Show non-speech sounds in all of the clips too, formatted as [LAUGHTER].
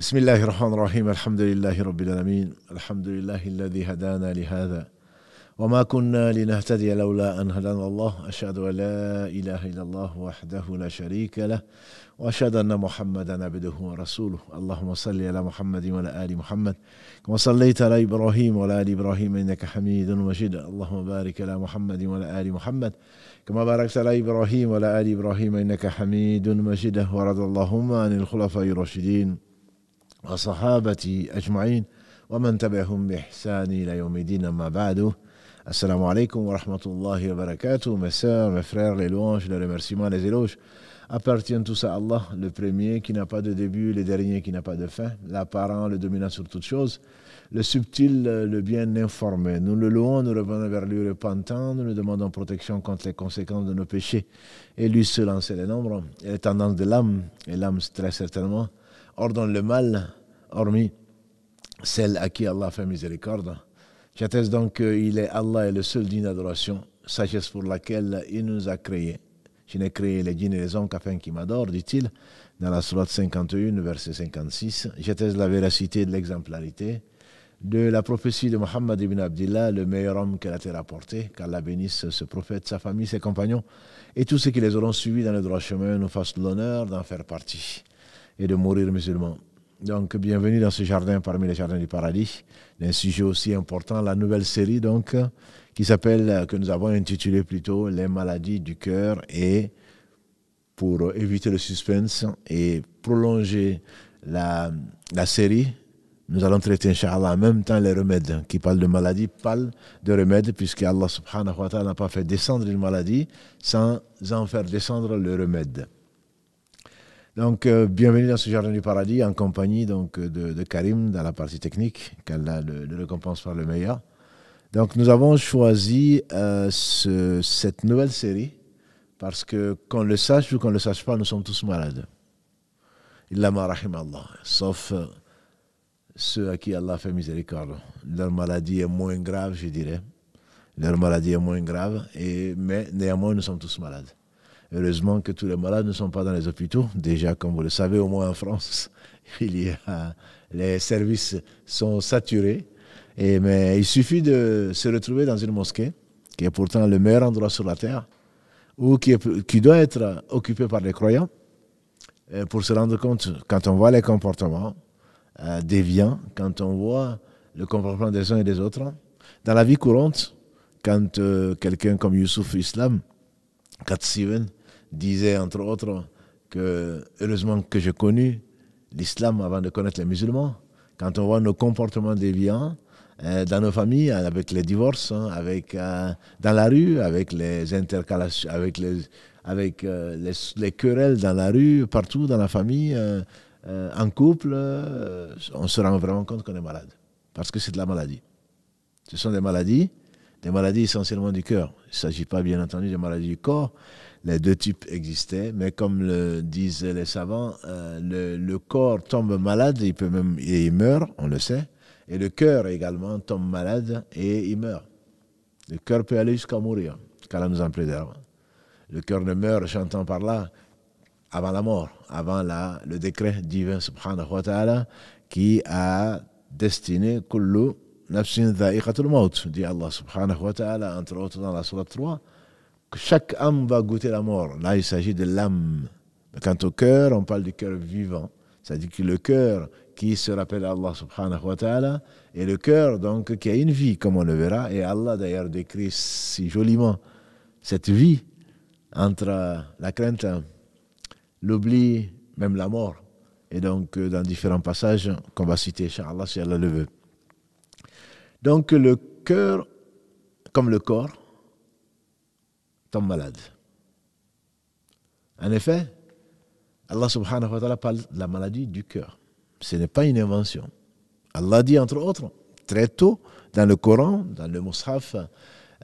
بسم الله الرحمن الرحيم الحمد لله رب العالمين الحمد لله الذي هدانا لهذا وما كنا لنهتدي لولا أن هدانا الله أشهد أن لا إله إلا الله وحده لا شريك له وأشهد أن محمدا عبده ورسوله اللهم صل على محمد وعلى آل محمد كما صليت على إبراهيم وعلى آل إبراهيم إنك حميد مجيد اللهم بارك على محمد وعلى آل محمد كما باركت على إبراهيم وعلى آل إبراهيم إنك حميد مجيد ورد اللهم عن الخلفاء الراشدين Assalamu wa rahmatullahi wa barakatuh, mes soeurs, mes frères, les louanges, les remerciements, les éloges appartiennent tous à Allah, le premier qui n'a pas de début, le dernier qui n'a pas de fin, l'apparent, le dominant sur toute chose le subtil, le bien informé. Nous le louons, nous revenons vers lui repentant, nous lui demandons protection contre les conséquences de nos péchés, et lui se lancer les nombres, et les tendances de l'âme, et l'âme très certainement ordonne le mal, hormis celle à qui Allah fait miséricorde. J'atteste donc qu'il est Allah et le seul digne d'adoration, sagesse pour laquelle il nous a créés. Je n'ai créé les djinns et les hommes qu'afin qu'ils m'adorent, dit-il, dans la surah 51, verset 56. J'atteste la véracité de l'exemplarité de la prophétie de Mohammed ibn Abdullah, le meilleur homme terre a porté, rapporté, qu'Allah bénisse ce prophète, sa famille, ses compagnons, et tous ceux qui les auront suivis dans le droit chemin nous fassent l'honneur d'en faire partie et de mourir musulman. Donc, bienvenue dans ce jardin parmi les jardins du paradis, d'un sujet aussi important, la nouvelle série donc qui s'appelle, euh, que nous avons intitulé plutôt Les maladies du cœur et pour éviter le suspense et prolonger la, série, nous allons traiter, Inch'Allah, en même temps les remèdes. Qui parle de maladie parle de remèdes, puisque Allah subhanahu wa ta'ala n'a pas fait descendre une maladie sans en faire descendre le remède. Donc, euh, bienvenue dans ce jardin du paradis en compagnie donc, euh, de, Karim dans la partie technique, qu'Allah le, le, récompense par le meilleur. Donc, nous avons choisi euh, cette nouvelle série parce que, qu'on le sache ou qu'on ne le sache pas, nous sommes tous malades. Il ma rahim Allah, sauf ceux à qui Allah fait miséricorde. Leur maladie est moins grave, je dirais. Leur maladie est moins grave, et, mais néanmoins, nous sommes tous malades. Heureusement que tous les malades ne sont pas dans les hôpitaux. Déjà, comme vous le savez, au moins en France, [LAUGHS] il y les services sont saturés. Et, mais il suffit de se retrouver dans une mosquée, qui est pourtant le meilleur endroit sur la terre, ou qui, doit être occupé par les croyants, euh, pour se rendre compte, quand on voit les comportements euh, déviants, quand on voit le comportement des uns et des autres, dans la vie courante, quand euh, quelqu'un comme Youssouf Islam, Kat disait entre autres que heureusement que j'ai connu l'islam avant de connaître les musulmans. Quand on voit nos comportements déviants euh, dans nos familles, avec les divorces, hein, avec, euh, dans la rue, avec les intercalations, avec, les, avec euh, les, les, querelles dans la rue, partout dans la famille, en couple, on se rend vraiment compte qu'on est malade. Parce que c'est de la maladie. Ce sont des maladies, des maladies essentiellement du cœur. Il ne s'agit pas bien entendu des maladies du corps, les deux types existaient, mais comme le disent les savants, euh, le, corps tombe malade, il peut même, et il meurt, on le sait, et le cœur également tombe malade et il meurt. Le cœur peut aller jusqu'à mourir, qu'Allah nous en préserve. Le cœur ne meurt, j'entends par là, avant la mort, avant la, le décret divin, subhanahu wa ta'ala, qui a destiné kullu nafsin dit Allah subhanahu wa ta'ala, entre autres dans la surah 3, chaque âme va goûter la mort. Là, il s'agit de l'âme. Quant au cœur, on parle du cœur vivant. C'est-à-dire que le cœur qui se rappelle Allah subhanahu wa ta'ala et le cœur donc qui a une vie, comme on le verra. Et Allah d'ailleurs décrit si joliment cette vie entre la crainte, l'oubli, même la mort. Et donc dans différents passages qu'on va citer, inshallah, si Allah le veut. Donc le cœur, comme le corps, tombe malade. En effet, Allah subhanahu wa ta'ala parle de la maladie du cœur. Ce n'est pas une invention. Allah dit entre autres, très tôt, dans le Coran, dans le Mus'haf,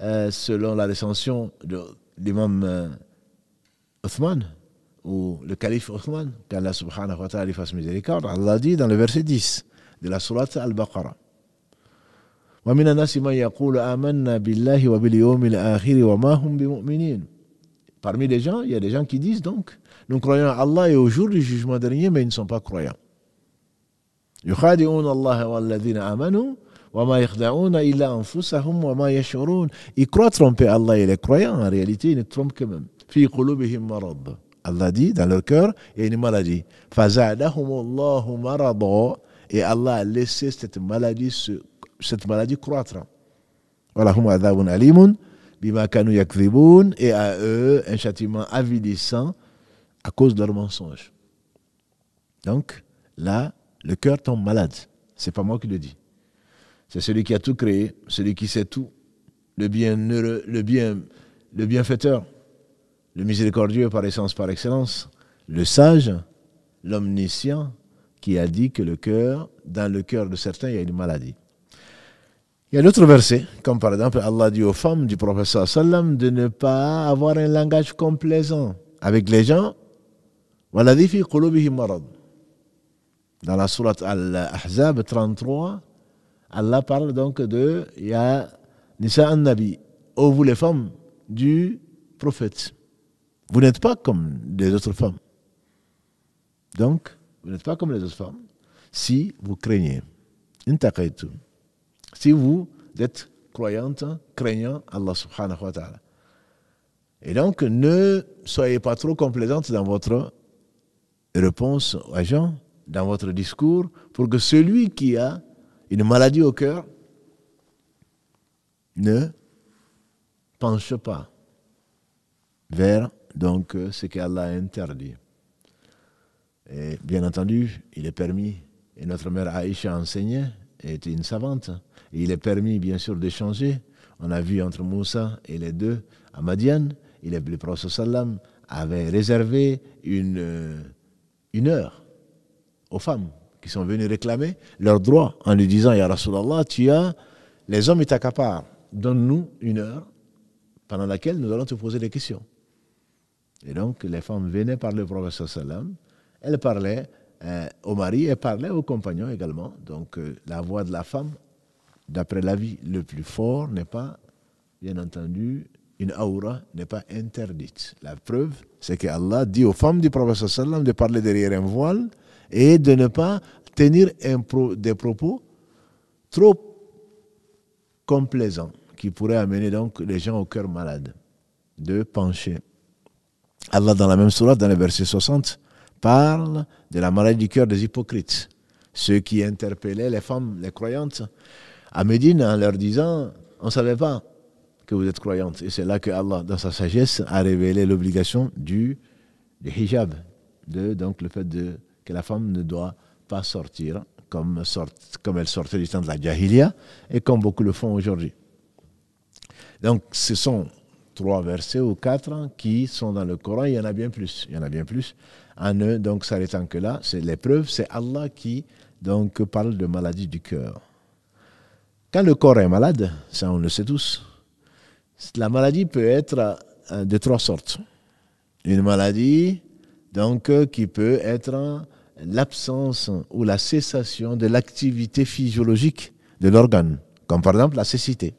euh, selon la descension de l'imam Othman, euh, ou le calife Othman, qu'Allah subhanahu wa ta'ala fasse Allah dit dans le verset 10 de la sourate Al-Baqarah, ومن الناس من يقول آمنا بالله وباليوم الآخر وما هم بمؤمنين Parmi les gens, il y a des gens qui disent donc, nous croyons à Allah et au jour du jugement dernier, mais ils ne sont pas croyants. يخادعون الله والذين آمنوا وما يخدعون إلا أنفسهم وما يشعرون Ils croient tromper Allah et les croyants, en réalité, ils ne trompent que même. في قلوبهم مرض Allah dit, dans leur cœur, il y a une maladie. فزادهم الله مرضا Et Allah a laissé cette maladie se cette maladie croître. Voilà, et à eux un châtiment avilissant à cause de leur mensonges. Donc, là, le cœur tombe malade. C'est pas moi qui le dis. C'est celui qui a tout créé, celui qui sait tout, le bien le bien, le bienfaiteur, le miséricordieux par essence, par excellence, le sage, l'omniscient, qui a dit que le cœur, dans le cœur de certains, il y a une maladie. Et l'autre verset, comme par exemple Allah dit aux femmes du prophète de ne pas avoir un langage complaisant avec les gens. Dans la sourate Al-Ahzab 33, Allah parle donc de Ya Nisa nabi ô vous les femmes du prophète. Vous n'êtes pas comme les autres femmes. Donc, vous n'êtes pas comme les autres femmes si vous craignez. Intaqaitu. Si vous êtes croyante, craignant Allah subhanahu wa ta'ala. Et donc, ne soyez pas trop complaisante dans votre réponse aux gens, dans votre discours, pour que celui qui a une maladie au cœur ne penche pas vers donc ce qu'Allah a interdit. Et bien entendu, il est permis, et notre mère Aïcha enseignait était une savante. Et il est permis, bien sûr, d'échanger. On a vu entre Moussa et les deux à Madiane, il est, le prophète sallam avait réservé une, euh, une heure aux femmes qui sont venues réclamer leurs droits en lui disant Ya Rasulallah, tu as, les hommes t'accaparent, donne-nous une heure pendant laquelle nous allons te poser des questions. Et donc les femmes venaient par le prophète sallam, elles parlaient, au euh, mari et parlait aux compagnons également. Donc euh, la voix de la femme, d'après l'avis le plus fort, n'est pas, bien entendu, une aura n'est pas interdite. La preuve, c'est que Allah dit aux femmes du prophète sallam de parler derrière un voile et de ne pas tenir un des propos trop complaisants qui pourraient amener donc les gens au cœur malade de pencher. Allah dans la même sourate, dans le verset 60, parle de la maladie du cœur des hypocrites, ceux qui interpellaient les femmes, les croyantes, à Médine en leur disant, on ne savait pas que vous êtes croyantes. Et c'est là que Allah, dans sa sagesse, a révélé l'obligation du, hijab, de, donc le fait que la femme ne doit pas sortir comme, comme elle sortait du temps de la Jahiliya et comme beaucoup le font aujourd'hui. Donc ce sont trois versets ou quatre qui sont dans le Coran, il y en a bien plus, il y en a bien plus en eux. Donc, s'arrêtant que là, c'est l'épreuve, c'est Allah qui donc, parle de maladie du cœur. Quand le corps est malade, ça on le sait tous, la maladie peut être euh, de trois sortes. Une maladie donc, euh, qui peut être euh, l'absence ou la cessation de l'activité physiologique de l'organe, comme par exemple la cécité.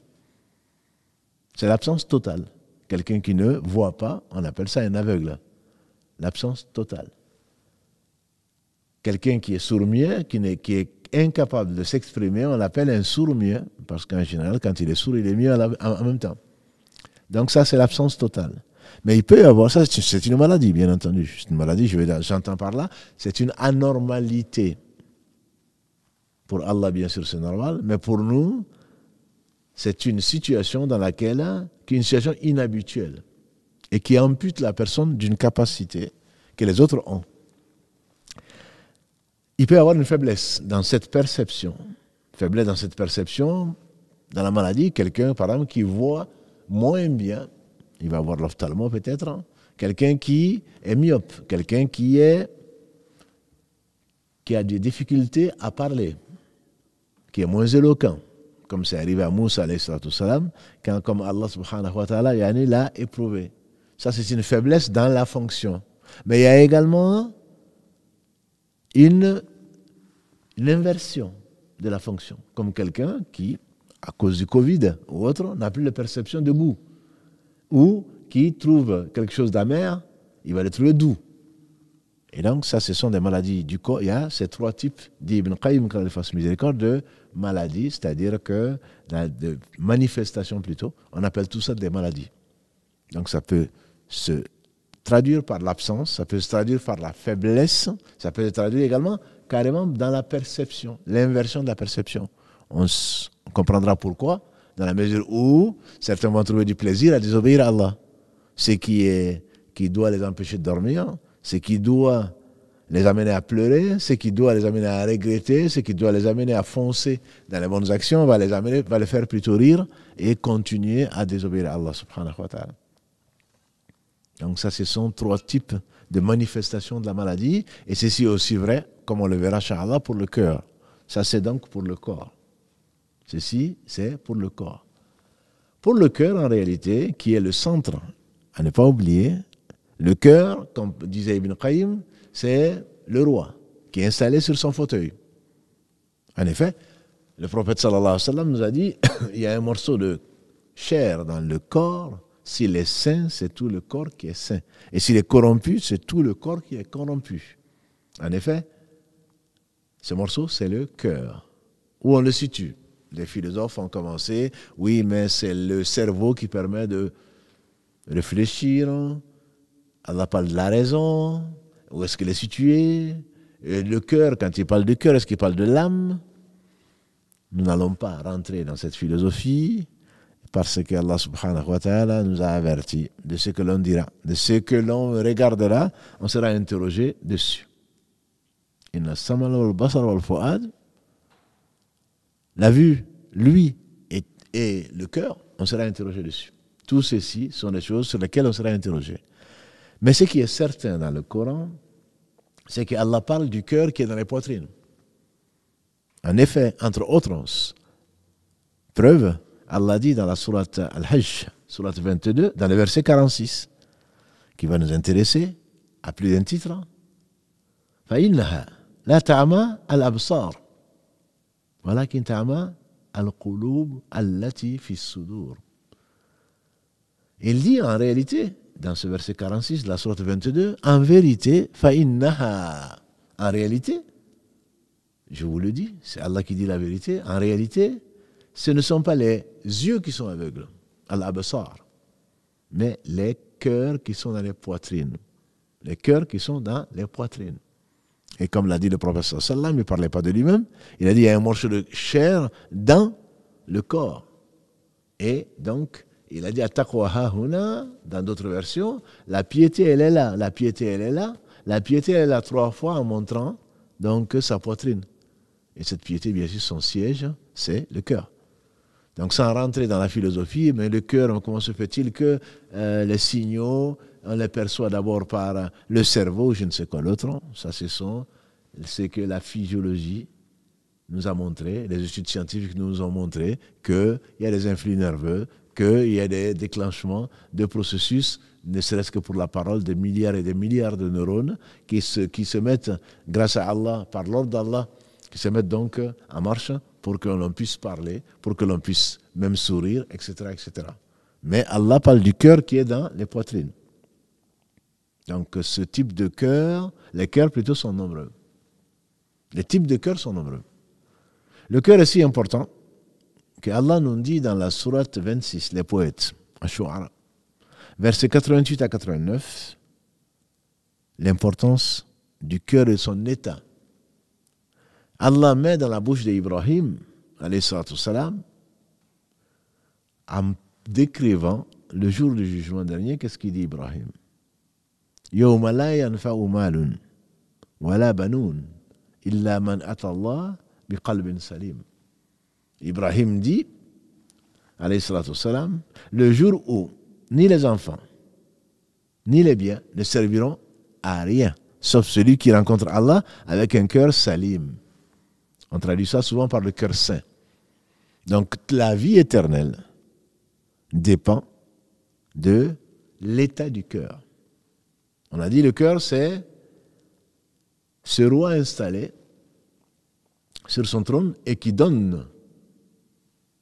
C'est l'absence totale. Quelqu'un qui ne voit pas, on appelle ça un aveugle. L'absence totale. Quelqu'un qui est sourd-muet, qui, est, incapable de s'exprimer, on l'appelle un sourd-muet, parce qu'en général, quand il est sourd, il est mieux en même temps. Donc ça, c'est l'absence totale. Mais il peut y avoir ça, c'est une maladie, bien entendu. C'est une maladie, j'entends par là, c'est une anormalité. Pour Allah, bien sûr, c'est normal, mais pour nous, c'est une situation dans laquelle, qui est une situation inhabituelle et qui ampute la personne d'une capacité que les autres ont il peut avoir une faiblesse dans cette perception. Faiblesse dans cette perception, dans la maladie, quelqu'un, par exemple, qui voit moins bien, il va avoir l'ophtalmo peut-être, hein, quelqu'un qui est myope, quelqu'un qui est qui a des difficultés à parler, qui est moins éloquent, comme c'est arrivé à Moussa, salam, quand comme Allah subhanahu wa ta'ala l'a éprouvé. Ça, c'est une faiblesse dans la fonction. Mais il y a également une, inversion de la fonction, comme quelqu'un qui, à cause du Covid ou autre, n'a plus la perception de goût, ou qui trouve quelque chose d'amère, il va le trouver doux. Et donc, ça, ce sont des maladies du corps. Il y a ces trois types, d'ibn Qayyim, quand fasse miséricorde, de maladies, c'est-à-dire que, de manifestations plutôt, on appelle tout ça des maladies. Donc, ça peut se traduire par l'absence, ça peut se traduire par la faiblesse, ça peut se traduire également carrément dans la perception, l'inversion de la perception. On, on, comprendra pourquoi, dans la mesure où certains vont trouver du plaisir à désobéir à Allah. Ce qui, est, qui doit les empêcher de dormir, ce qui doit les amener à pleurer, ce qui doit les amener à regretter, ce qui doit les amener à foncer dans les bonnes actions, va les, amener, va les faire plutôt rire et continuer à désobéir à Allah subhanahu wa ta'ala. Donc ça, ce sont trois types de manifestations de la maladie. Et ceci est aussi vrai, comme on le verra, Inch'Allah, pour le cœur. Ça, c'est donc pour le corps. Ceci, c'est pour le corps. Pour le cœur, en réalité, qui est le centre, à ne pas oublier, le cœur, comme disait Ibn Qayyim, c'est le roi qui est installé sur son fauteuil. En effet, le prophète sallallahu alayhi wa sallam nous a dit [COUGHS] il y a un morceau de chair dans le corps s'il est saint, c'est tout le corps qui est saint. Et s'il est corrompu, c'est tout le corps qui est corrompu. En effet, ce morceau, c'est le cœur. Où on le situe Les philosophes ont commencé, oui, mais c'est le cerveau qui permet de réfléchir. Allah parle de la raison. Où est-ce qu'il est situé Et Le cœur, quand il parle du cœur, est-ce qu'il parle de l'âme Nous n'allons pas rentrer dans cette philosophie parce que Allah subhanahu wa ta'ala nous a avertis de ce que l'on dira, de ce que l'on regardera, on sera interrogé dessus. La vue, lui, et, le cœur, on sera interrogé dessus. Tout ceci sont des choses sur lesquelles on sera interrogé. Mais ce qui est certain dans le Coran, c'est Allah parle du cœur qui est dans les poitrines. En effet, entre autres, preuve Allah dit dans la sourate Al-Hajj, sourate 22, dans le verset 46, qui va nous intéresser à plus d'un titre. al al-kulub al Il dit en réalité, dans ce verset 46 de la sourate 22, en vérité, en réalité, je vous le dis, c'est Allah qui dit la vérité, en réalité, ce ne sont pas les yeux qui sont aveugles, al mais les cœurs qui sont dans les poitrines. Les cœurs qui sont dans les poitrines. Et comme l'a dit le professeur Sallam, il ne parlait pas de lui-même, il a dit il y a un morceau de chair dans le corps. Et donc, il a dit dans d'autres versions, la piété, elle est là, la piété, elle est là, la piété, elle est là trois fois en montrant donc sa poitrine. Et cette piété, bien sûr, son siège, c'est le cœur. Donc sans rentrer dans la philosophie, mais le cœur, hein, comment se fait-il que euh, les signaux, on les perçoit d'abord par euh, le cerveau, je ne sais quoi l'autre, hein. ça c'est son, c'est que la physiologie nous a montré, les études scientifiques nous ont montré qu'il y a des influx nerveux, qu'il y a des déclenchements de processus, ne serait-ce que pour la parole, des milliards et des milliards de neurones qui se, qui se mettent, grâce à Allah, par l'ordre d'Allah, qui se mettent donc en marche pour que l'on puisse parler, pour que l'on puisse même sourire, etc., etc. Mais Allah parle du cœur qui est dans les poitrines. Donc ce type de cœur, les cœurs plutôt sont nombreux. Les types de cœurs sont nombreux. Le cœur est si important que Allah nous dit dans la sourate 26, les poètes, verset versets 88 à 89, l'importance du cœur et son état Allah met dans la bouche d'Ibrahim, salam, en décrivant le jour du jugement dernier, qu'est-ce qu'il dit Ibrahim Ibrahim dit salam, le jour où ni les enfants ni les biens ne serviront à rien sauf celui qui rencontre Allah avec un cœur salim on traduit ça souvent par le cœur saint. Donc la vie éternelle dépend de l'état du cœur. On a dit le cœur, c'est ce roi installé sur son trône et qui donne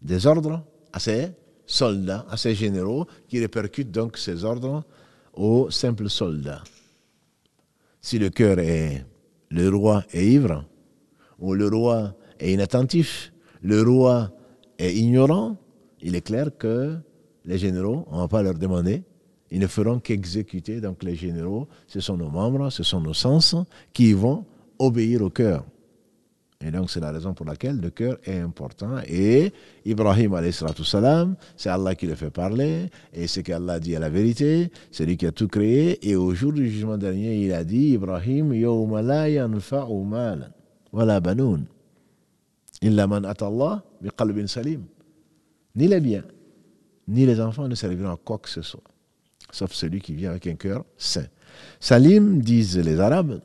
des ordres à ses soldats, à ses généraux, qui répercutent donc ses ordres aux simples soldats. Si le cœur est le roi est ivre, où le roi est inattentif, le roi est ignorant, il est clair que les généraux, on ne va pas leur demander, ils ne feront qu'exécuter. Donc les généraux, ce sont nos membres, ce sont nos sens qui vont obéir au cœur. Et donc c'est la raison pour laquelle le cœur est important. Et Ibrahim, salam, c'est Allah qui le fait parler, et ce qu'Allah dit à la vérité, c'est lui qui a tout créé. Et au jour du jugement dernier, il a dit, Ibrahim, la yanfa'u malan wala banoun. Allah salim. Ni les biens, ni les enfants ne serviront à quoi que ce soit, sauf celui qui vient avec un cœur saint, Salim, disent les Arabes,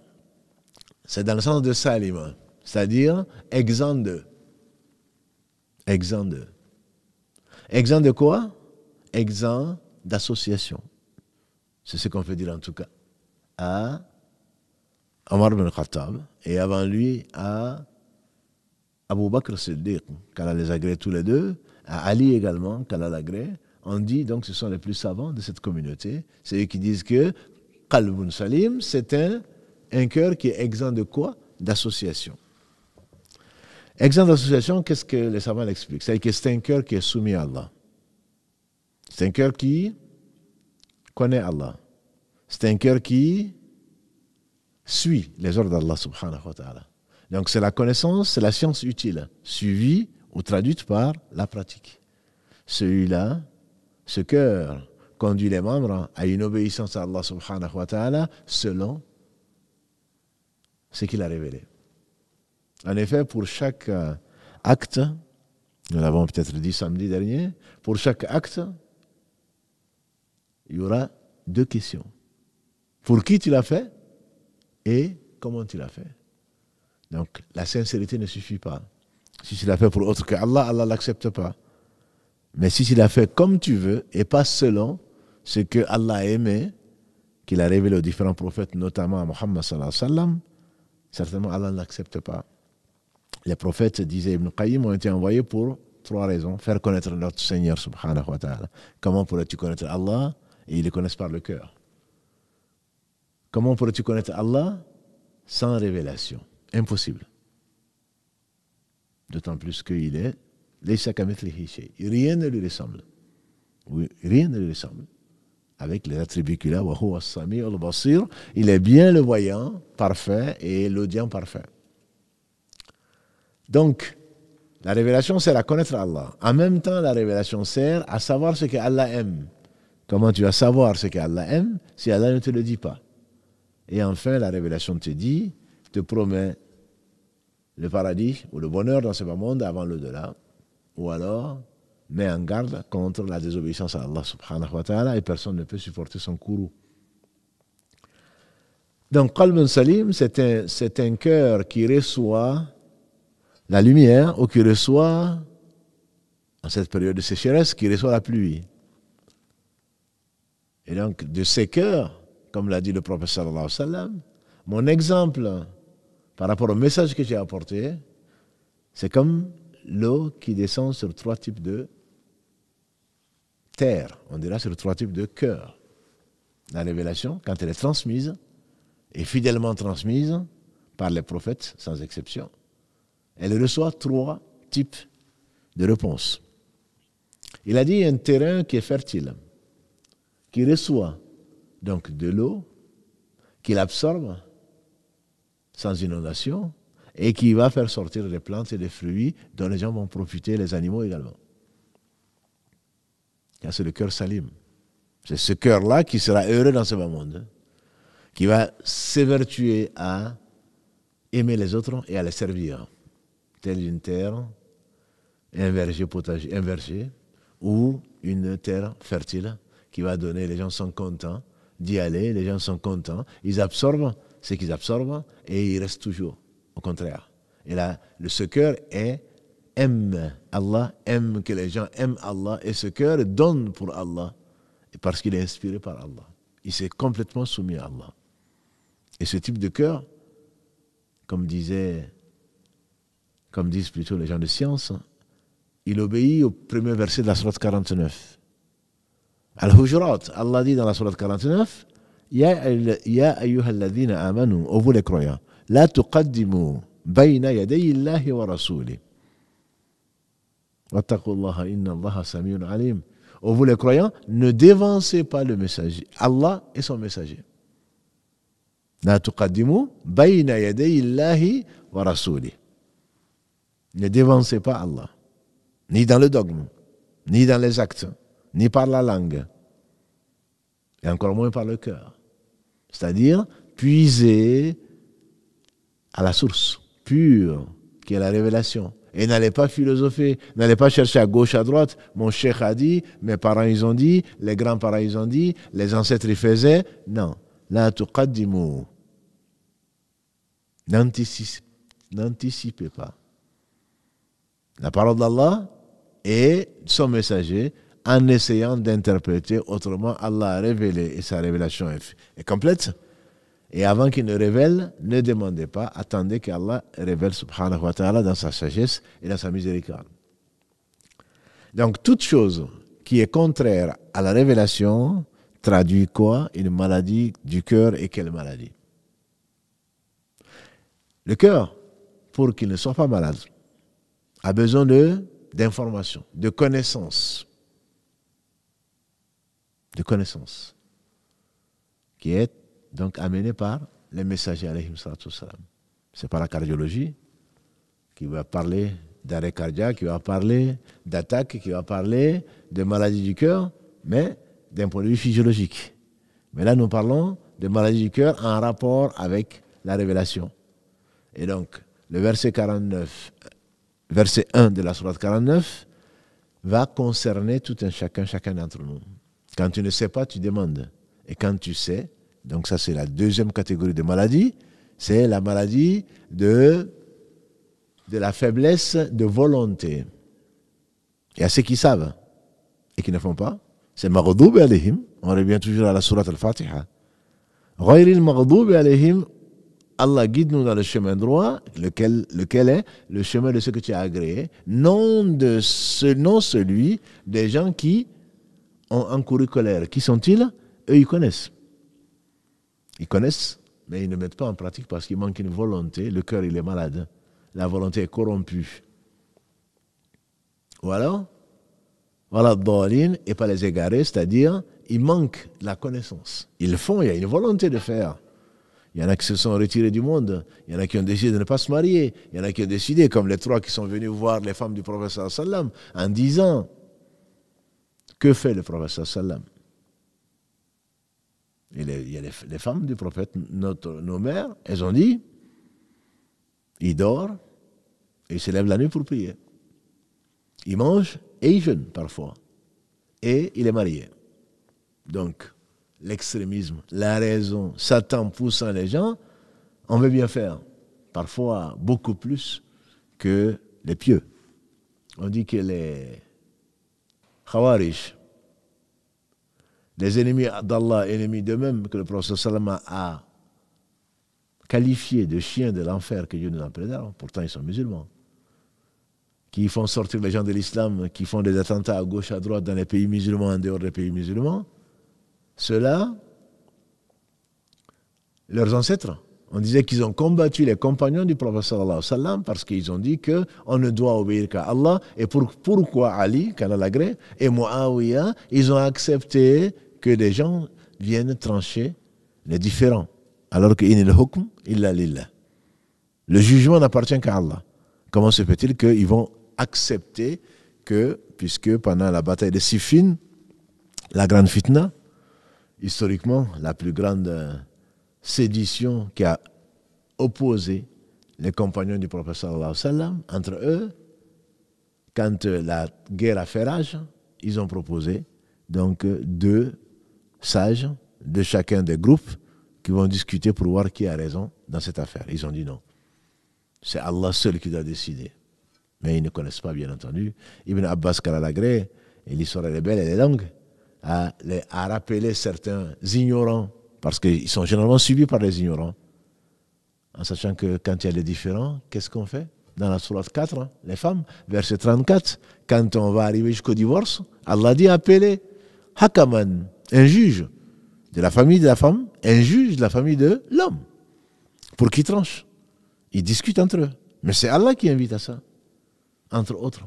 c'est dans le sens de salim, hein. c'est-à-dire exempt de. Exempt de. Exempt de quoi Exempt d'association. C'est ce qu'on peut dire en tout cas. Ah? Omar ibn Khattab, et avant lui à Abu Bakr Siddiq, qu'Allah les agréés tous les deux, à Ali également, qu'Allah l'agréé. On dit donc ce sont les plus savants de cette communauté. C'est eux qui disent que Qalbun Salim, c'est un, un cœur qui est exempt de quoi D'association. Exempt d'association, qu'est-ce que les savants l'expliquent C'est que c'est un cœur qui est soumis à Allah. C'est un cœur qui connaît Allah. C'est un cœur qui suit les ordres d'Allah subhanahu wa ta'ala. Donc c'est la connaissance, c'est la science utile, suivie ou traduite par la pratique. Celui-là, ce cœur, conduit les membres à une obéissance à Allah subhanahu wa ta'ala selon ce qu'il a révélé. En effet, pour chaque euh, acte, nous l'avons peut-être dit samedi dernier, pour chaque acte, il y aura deux questions. Pour qui tu l'as fait et comment tu l'as fait. Donc la sincérité ne suffit pas. Si tu l'as fait pour autre que Allah, Allah l'accepte pas. Mais si tu l'as fait comme tu veux et pas selon ce que Allah a aimé, qu'il a révélé aux différents prophètes, notamment à Muhammad certainement Allah ne l'accepte pas. Les prophètes, disaient Ibn Qayyim, ont été envoyés pour trois raisons. Faire connaître notre Seigneur subhanahu wa ta'ala. Comment pourrais-tu connaître Allah Et ils le connaissent par le cœur. Comment pourrais-tu connaître Allah sans révélation Impossible. D'autant plus qu'il est Rien ne lui ressemble. Oui, rien ne lui ressemble. Avec les attributs qu'il a, il est bien le voyant parfait et l'audient parfait. Donc, la révélation sert à connaître Allah. En même temps, la révélation sert à savoir ce que Allah aime. Comment tu vas savoir ce Allah aime si Allah ne te le dit pas et enfin, la révélation te dit, te promet le paradis ou le bonheur dans ce monde avant l'au-delà, ou alors mets en garde contre la désobéissance à Allah subhanahu wa ta'ala et personne ne peut supporter son courroux. Donc, Qalbun Salim, c'est un, c'est cœur qui reçoit la lumière ou qui reçoit, en cette période de sécheresse, qui reçoit la pluie. Et donc, de ces cœurs, comme l'a dit le prophète sallallahu alayhi mon exemple par rapport au message que j'ai apporté, c'est comme l'eau qui descend sur trois types de terre, on dira sur trois types de cœur. La révélation, quand elle est transmise, et fidèlement transmise par les prophètes, sans exception. Elle reçoit trois types de réponses. Il a dit un terrain qui est fertile, qui reçoit donc de l'eau qu'il absorbe sans inondation et qui va faire sortir des plantes et des fruits dont les gens vont profiter, les animaux également. C'est le cœur salim. C'est ce cœur-là qui sera heureux dans ce monde, qui va s'évertuer à aimer les autres et à les servir. Telle une terre, un verger potager, un verger, ou une terre fertile qui va donner, les gens sont contents d'y aller, les gens sont contents, ils absorbent ce qu'ils absorbent et ils restent toujours, au contraire. Et là, le, ce cœur est, aime Allah, aime que les gens aiment Allah et ce cœur donne pour Allah parce qu'il est inspiré par Allah. Il s'est complètement soumis à Allah. Et ce type de cœur, comme disait, comme disent plutôt les gens de science, il obéit au premier verset de la sourate 49. الحجرات الذين dans la sourate 49 يا يا ايها الذين امنوا او vous les croyants لا تقدموا بين يدي الله ورسوله واتقوا الله ان الله سميع عليم او vous les croyants ne dévancez pas le messager Allah et son messager لا تقدموا بين يدي الله ورسوله ne dévancez pas Allah ni dans le dogme ni dans les actes ni par la langue, et encore moins par le cœur. C'est-à-dire puiser à la source pure, qui est la révélation. Et n'allez pas philosopher, n'allez pas chercher à gauche, à droite. Mon cheikh a dit, mes parents ils ont dit, les grands-parents ils ont dit, les ancêtres ils faisaient. Non. La tuqaddimu. N'anticipez pas. La parole d'Allah et son messager en essayant d'interpréter autrement, Allah a révélé et sa révélation est, complète. Et avant qu'il ne révèle, ne demandez pas, attendez qu'Allah révèle subhanahu wa ta'ala dans sa sagesse et dans sa miséricorde. Donc toute chose qui est contraire à la révélation traduit quoi Une maladie du cœur et quelle maladie Le cœur, pour qu'il ne soit pas malade, a besoin de d'informations, de connaissances de connaissance qui est donc amené par les messagers C'est pas la cardiologie qui va parler d'arrêt cardiaque, qui va parler d'attaque, qui va parler de maladie du cœur, mais d'un produit physiologique. Mais là, nous parlons de maladie du cœur en rapport avec la révélation. Et donc, le verset 49, verset 1 de la sourate 49, va concerner tout un chacun, chacun d'entre nous. Quand tu ne sais pas, tu demandes. Et quand tu sais, donc ça c'est la deuxième catégorie de maladie, c'est la maladie de, de la faiblesse de volonté. Il y a ceux qui savent et qui ne font pas. C'est Maghdoub alayhim. On revient toujours à la sourate al-Fatiha. Ghayril Maghdoub alayhim. Allah guide nous dans le chemin droit, lequel, lequel est le chemin de ce que tu as agréé, non, de ce, non celui des gens qui ont encouru colère. Qui sont-ils Eux, ils connaissent. Ils connaissent, mais ils ne mettent pas en pratique parce qu'il manque une volonté. Le cœur, il est malade. La volonté est corrompue. Voilà. Voilà, et pas les égarés, c'est-à-dire, il manque la connaissance. Ils font, il y a une volonté de faire. Il y en a qui se sont retirés du monde. Il y en a qui ont décidé de ne pas se marier. Il y en a qui ont décidé, comme les trois qui sont venus voir les femmes du professeur sallam en disant que fait le prophète sallam il y a les, femmes du prophète, nos mères, elles ont dit, il dort et il se lève la nuit pour prier. Il mange et il jeûne parfois. Et il est marié. Donc, l'extrémisme, la raison, Satan poussant les gens, on veut bien faire. Parfois, beaucoup plus que les pieux. On dit que les, Khawarij, les ennemis d'Allah, ennemis d'eux-mêmes, que le prophète a qualifiés de chiens de l'enfer que Dieu nous a préserve, pourtant ils sont musulmans, qui font sortir les gens de l'islam, qui font des attentats à gauche, à droite, dans les pays musulmans, en dehors des pays musulmans, ceux-là, leurs ancêtres, on disait qu'ils ont combattu les compagnons du professeur Allah parce qu'ils ont dit que on ne doit obéir qu'à Allah. Et pour, pourquoi Ali, Kalalagré, et Muawiyah, ils ont accepté que des gens viennent trancher les différents. Alors que n'est le hukm, il l'illah. Le jugement n'appartient qu'à Allah. Comment se fait-il qu'ils vont accepter que, puisque pendant la bataille de Siffin, la grande fitna, historiquement la plus grande euh, sédition qui a opposé les compagnons du professeur entre eux. Quand euh, la guerre a fait rage, ils ont proposé donc euh, deux sages de chacun des groupes qui vont discuter pour voir qui a raison dans cette affaire. Ils ont dit non. C'est Allah seul qui doit décider. Mais ils ne connaissent pas, bien entendu. Ibn Abbas Karalagré, et l'histoire est belle, et est longue, a rappelé certains ignorants parce qu'ils sont généralement subis par les ignorants. En sachant que quand il y a les différents, qu'est-ce qu'on fait Dans la sourate 4, hein, les femmes, verset 34, quand on va arriver jusqu'au divorce, Allah dit appeler Hakaman, un juge de la famille de la femme, un juge de la famille de l'homme, pour qu'ils tranchent. Ils discutent entre eux. Mais c'est Allah qui invite à ça, entre autres.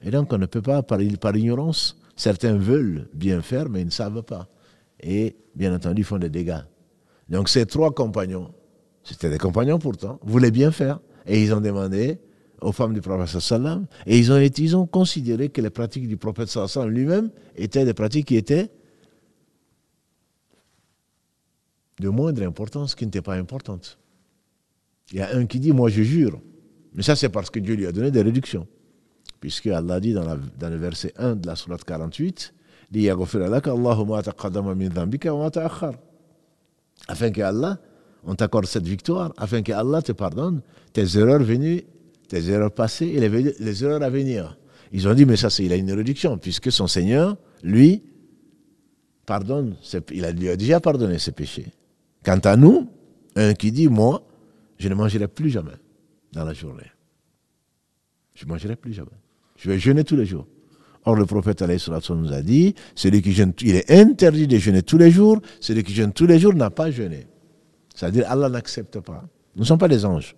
Et donc on ne peut pas, par, par ignorance, certains veulent bien faire, mais ils ne savent pas et bien entendu font des dégâts. Donc ces trois compagnons, c'était des compagnons pourtant, voulaient bien faire. Et ils ont demandé aux femmes du prophète sallallahu et ils ont, ils ont considéré que les pratiques du prophète sallam lui-même étaient des pratiques qui étaient de moindre importance, qui n'étaient pas importantes. Il y a un qui dit, moi je jure. Mais ça c'est parce que Dieu lui a donné des réductions. Puisque Allah dit dans, dans le verset 1 de la sourate 48, afin que Allah, on t'accorde cette victoire, afin que Allah te pardonne tes erreurs venues, tes erreurs passées et les, erreurs à venir. Ils ont dit, mais ça, il a une réduction, puisque son Seigneur, lui, pardonne, il a, lui a déjà pardonné ses péchés. Quant à nous, un qui dit, moi, je ne mangerai plus jamais dans la journée. Je ne mangerai plus jamais. Je vais jeûner tous les jours. Or, le prophète nous a dit celui qui jeûne, il est interdit de jeûner tous les jours, celui qui jeûne tous les jours n'a pas jeûné. C'est-à-dire, Allah n'accepte pas. Nous ne sommes pas des anges.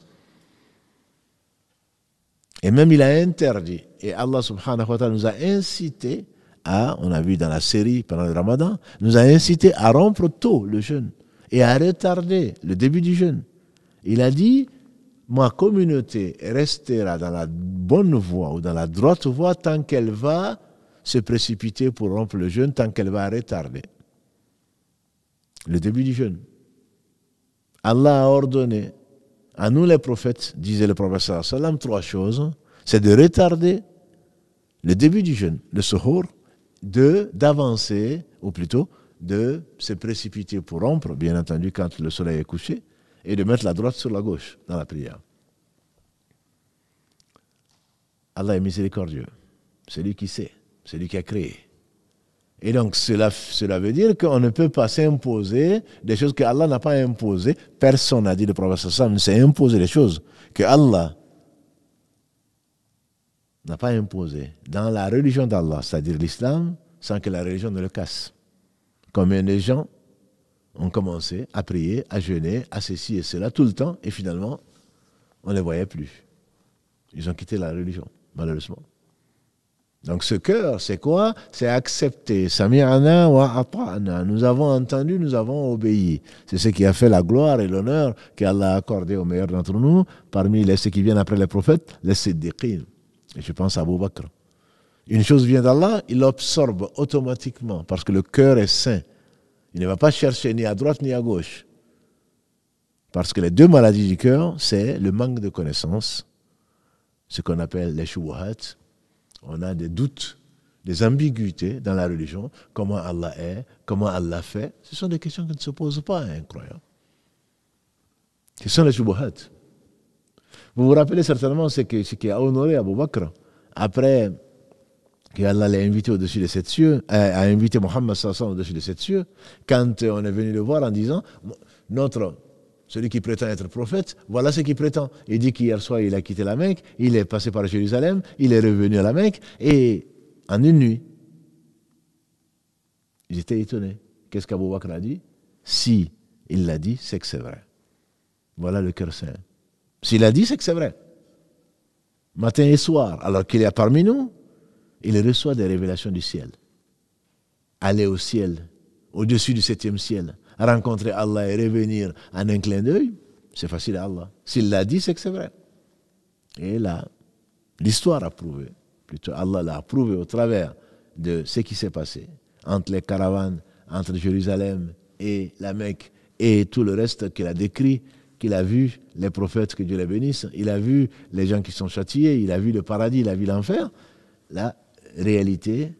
Et même, il a interdit. Et Allah subhanahu wa ta'ala nous a incité, à, on a vu dans la série pendant le ramadan, nous a incité à rompre tôt le jeûne et à retarder le début du jeûne. Il a dit ma communauté restera dans la bonne voie ou dans la droite voie tant qu'elle va se précipiter pour rompre le jeûne, tant qu'elle va retarder le début du jeûne. Allah a ordonné à nous les prophètes, disait le prophète trois choses. C'est de retarder le début du jeûne, le suhur, de, d'avancer, ou plutôt de se précipiter pour rompre, bien entendu, quand le soleil est couché, et de mettre la droite sur la gauche dans la prière. Allah est miséricordieux. C'est lui qui sait. C'est lui qui a créé. Et donc, cela, cela veut dire qu'on ne peut pas s'imposer des choses que Allah n'a pas imposées. Personne n'a dit le prophète Sam s'est imposé des choses que Allah n'a pas imposées dans la religion d'Allah, c'est-à-dire l'islam, sans que la religion ne le casse. Combien de gens on commençait à prier, à jeûner, à ceci et cela tout le temps, et finalement, on ne les voyait plus. Ils ont quitté la religion, malheureusement. Donc ce cœur, c'est quoi C'est accepter. wa Nous avons entendu, nous avons obéi. C'est ce qui a fait la gloire et l'honneur qu'Allah a accordé aux meilleurs d'entre nous, parmi les, ceux qui viennent après les prophètes, les siddiqin. Et je pense à Abu Bakr. Une chose vient d'Allah, il l'absorbe automatiquement parce que le cœur est saint. Il ne va pas chercher ni à droite ni à gauche. Parce que les deux maladies du cœur, c'est le manque de connaissance, ce qu'on appelle les shubuhat. On a des doutes, des ambiguïtés dans la religion. Comment Allah est, comment Allah fait. Ce sont des questions qui ne se posent pas à un hein, croyant. Ce sont les shubuhat. Vous vous rappelez certainement ce, que, ce qui a honoré Abu Bakr après que Allah l'a invité au-dessus de sept cieux, euh, a invité Mohammed Sassan au-dessus de sept cieux, quand euh, on est venu le voir en disant, notre, celui qui prétend être prophète, voilà ce qu'il prétend. Il dit qu'hier soir, il a quitté la Mecque, il est passé par Jérusalem, il est revenu à la Mecque, et en une nuit, ils étaient étonnés. Qu'est-ce qu'Abou Bakr a dit Si il l'a dit, c'est que c'est vrai. Voilà le cœur saint. S'il a dit, c'est que c'est vrai. Matin et soir, alors qu'il est parmi nous, il reçoit des révélations du ciel. Aller au ciel, au-dessus du septième ciel, rencontrer Allah et revenir en un clin d'œil, c'est facile à Allah. S'il l'a dit, c'est que c'est vrai. Et là, l'histoire a prouvé, plutôt Allah l'a prouvé au travers de ce qui s'est passé entre les caravanes, entre Jérusalem et la Mecque et tout le reste qu'il a décrit, qu'il a vu les prophètes, que Dieu les bénisse, il a vu les gens qui sont châtiés, il a vu le paradis, il a vu l'enfer. Là, réalité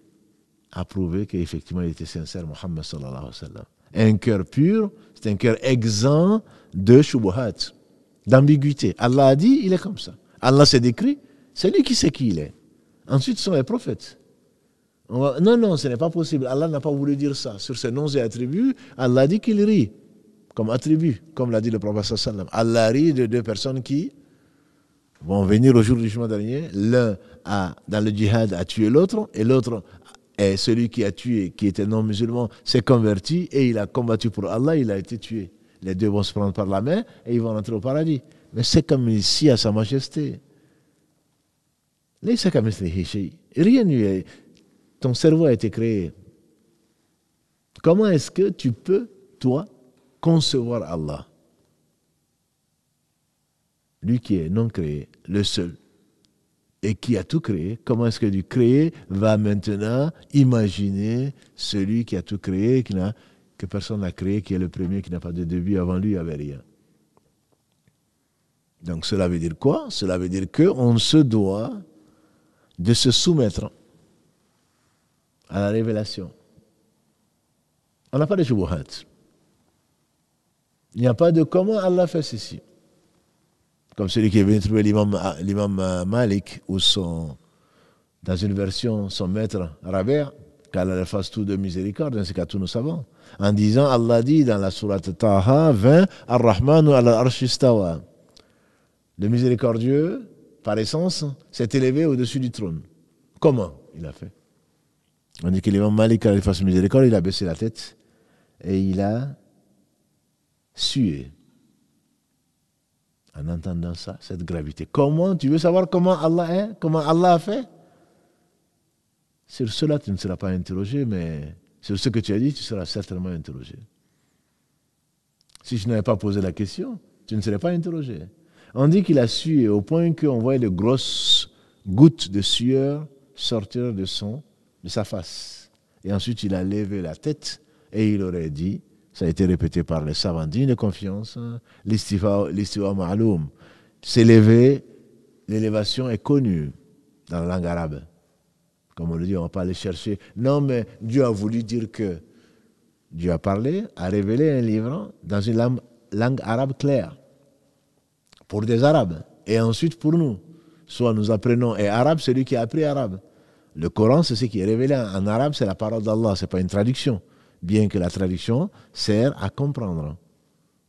a prouvé qu'effectivement il était sincère, Mohammed sallallahu alayhi wa sallam. Un cœur pur, c'est un cœur exempt de shubuhat, d'ambiguïté. Allah a dit, il est comme ça. Allah s'est décrit, c'est lui qui sait qui il est. Ensuite, sont les prophètes. non, non, ce n'est pas possible. Allah n'a pas voulu dire ça. Sur ses noms et attributs, Allah dit qu'il rit, comme attribut, comme l'a dit le prophète sallallahu sallam. Allah rit de deux personnes qui vont venir au jour du jugement dernier. L'un, a dans le djihad, a tué l'autre, et l'autre, est celui qui a tué, qui était non-musulman, s'est converti, et il a combattu pour Allah, il a été tué. Les deux vont se prendre par la main, et ils vont rentrer au paradis. Mais c'est comme ici à Sa Majesté. Rien n'y est. Ton cerveau a été créé. Comment est-ce que tu peux, toi, concevoir Allah lui qui est non créé, le seul, et qui a tout créé, comment est-ce que du créé va maintenant imaginer celui qui a tout créé, qui n'a, que personne n'a créé, qui est le premier, qui n'a pas de début, avant lui, il n'y avait rien. Donc cela veut dire quoi Cela veut dire qu'on se doit de se soumettre à la révélation. On n'a pas de shubuhat. Il n'y a pas de comment Allah fait ceci comme celui qui est venu trouver l'imam euh, Malik, ou son, dans une version, son maître Raber qu'Allah fasse tout de miséricorde, ainsi qu'à tous nous savons. en disant Allah dit dans la sourate Taha 20 Ar-Rahman ou Al-Arshistawa. Le miséricordieux, par essence, s'est élevé au-dessus du trône. Comment il a fait On dit que l'imam Malik, qu'Allah fasse miséricorde, il a baissé la tête et il a sué en entendant ça, cette gravité. Comment Tu veux savoir comment Allah est Comment Allah a fait Sur cela, tu ne seras pas interrogé, mais sur ce que tu as dit, tu seras certainement interrogé. Si je n'avais pas posé la question, tu ne serais pas interrogé. On dit qu'il a sué au point qu'on voyait de grosses gouttes de sueur sortir de, son, de sa face. Et ensuite, il a levé la tête et il aurait dit ça a été répété par les savants de confiance. L'istiwa ma'loum. S'élever, l'élévation est connue dans la langue arabe. Comme on le dit, on ne va pas aller chercher. Non, mais Dieu a voulu dire que Dieu a parlé, a révélé un livre dans une langue, arabe claire, pour des Arabes, et ensuite pour nous. Soit nous apprenons, et arabe, celui qui a appris arabe. Le Coran, c'est ce qui est révélé en arabe, c'est la parole d'Allah, ce n'est pas une traduction bien que la tradition sert à comprendre,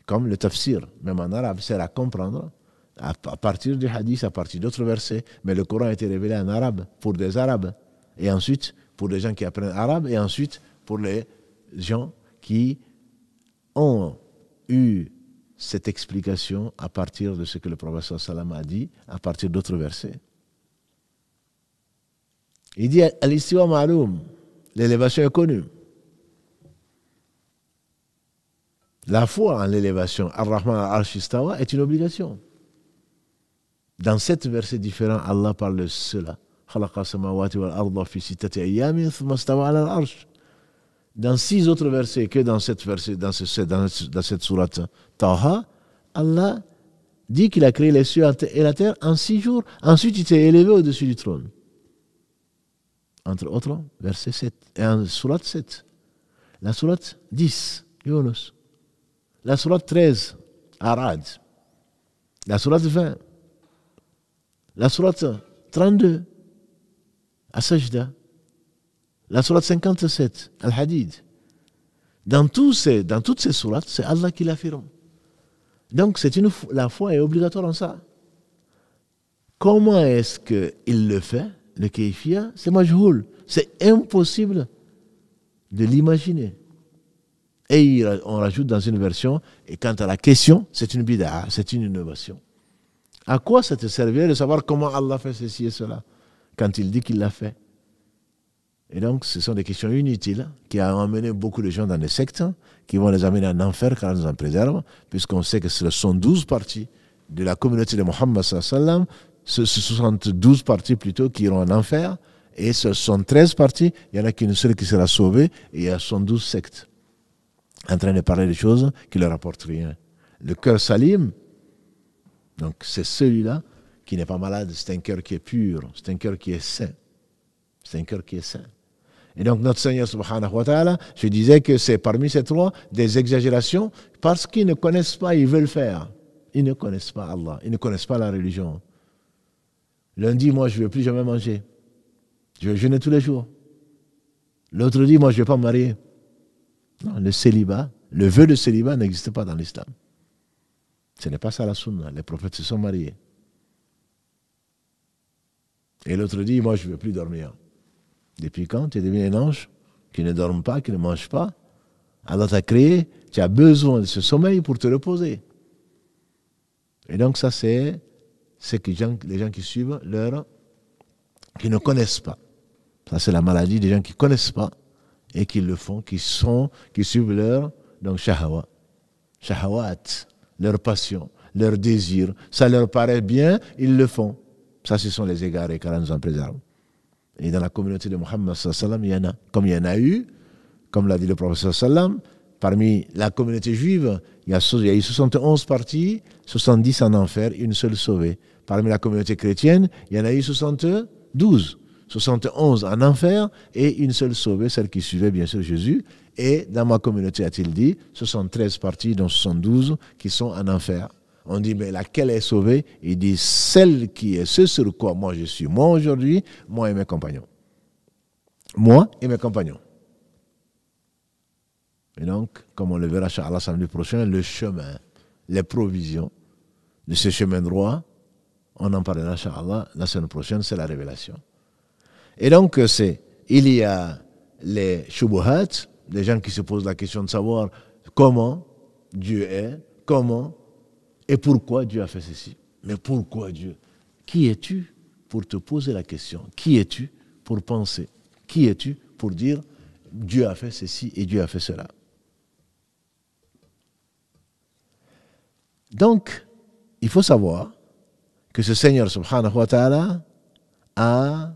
comme le tafsir, même en arabe, sert à comprendre à, partir du hadith, à partir d'autres versets. Mais le Coran a été révélé en arabe pour des arabes, et ensuite pour des gens qui apprennent arabe, et ensuite pour les gens qui ont eu cette explication à partir de ce que le professeur Salam a dit, à partir d'autres versets. Il dit l'élévation est connue. La foi en l'élévation, Ar-Rahman al est une obligation. Dans sept versets différents, Allah parle de cela. Dans six autres versets que dans cette verset, dans, dans, cette sourate Taha, Allah dit qu'il a créé les cieux et la terre en six jours. Ensuite, il s'est élevé au-dessus du trône. Entre autres, verset 7, et en sourate 7. La sourate 10, Yunus. La sourate 13, Arad. La sourate 20. La sourate 32, Sajda, La sourate 57, Al-Hadid. Dans, tous ces, dans toutes ces sourates, c'est Allah qui l'affirme. Donc une, la foi est obligatoire en ça. Comment est-ce qu'il le fait, le keifia? C'est majhoul. C'est impossible de l'imaginer et on rajoute dans une version, et quant à la question, c'est une bid'a, c'est une innovation. À quoi ça te servirait de savoir comment Allah fait ceci et cela, quand il dit qu'il l'a fait Et donc, ce sont des questions inutiles qui ont amené beaucoup de gens dans des sectes, hein, qui vont les amener en enfer quand nous en préserve, puisqu'on sait que ce sont 12 parties de la communauté de Mohammed ce sont 72 parties plutôt qui iront en enfer, et ce sont 13 parties, il y en a qu'une seule qui sera sauvée, et il y a 112 sectes en train de parler des choses qui ne leur apportent rien. Le cœur salim, donc c'est celui-là qui n'est pas malade, c'est un cœur qui est pur, c'est un cœur qui est sain. C'est un cœur qui est sain. Et donc notre Seigneur subhanahu wa ta'ala, je disais que c'est parmi ces trois des exagérations parce qu'ils ne connaissent pas, ils veulent faire. Ils ne connaissent pas Allah, ils ne connaissent pas la religion. Lundi, moi je ne veux plus jamais manger. Je veux jeûner tous les jours. L'autre dit, moi je ne vais pas me marier le célibat, le vœu de célibat n'existe pas dans l'islam. Ce n'est pas ça la sunna. Les prophètes se sont mariés. Et l'autre dit, moi je ne veux plus dormir. Depuis quand tu es devenu un ange qui ne dorme pas, qui ne mange pas Alors tu as créé, tu as besoin de ce sommeil pour te reposer. Et donc ça c'est ce que les gens qui suivent leur... qui ne connaissent pas. Ça c'est la maladie des gens qui ne connaissent pas et qui le font, qui sont, qui suivent leur donc shahawa, shahawat, leur passion, leur désir. Ça leur paraît bien, ils le font. Ça, ce sont les égarés, qu'Allah nous en préserve. Et dans la communauté de Mohammed, il y en a. Comme il y en a eu, comme l'a dit le professeur Sallam, parmi la communauté juive, il y, a, eu 71 parties, 70 en enfer, une seule sauvée. Parmi la communauté chrétienne, il y en a eu 72. 71 en enfer et une seule sauvée, celle qui suivait bien sûr Jésus. Et dans ma communauté, a-t-il dit, 73 parties, dont 72 qui sont en enfer. On dit, mais laquelle est sauvée Il dit, celle qui est ce sur quoi moi je suis, moi aujourd'hui, moi et mes compagnons. Moi et mes compagnons. Et donc, comme on le verra à samedi prochain, le chemin, les provisions de ce chemin droit, on en parlera, Inch'Allah, la semaine prochaine, c'est la révélation. Et donc, euh, c'est, il y a les shubuhats, les gens qui se posent la question de savoir comment Dieu est, comment et pourquoi Dieu a fait ceci. Mais pourquoi Dieu Qui es-tu pour te poser la question Qui es-tu pour penser Qui es-tu pour dire Dieu a fait ceci et Dieu a fait cela Donc, il faut savoir que ce Seigneur subhanahu wa ta'ala a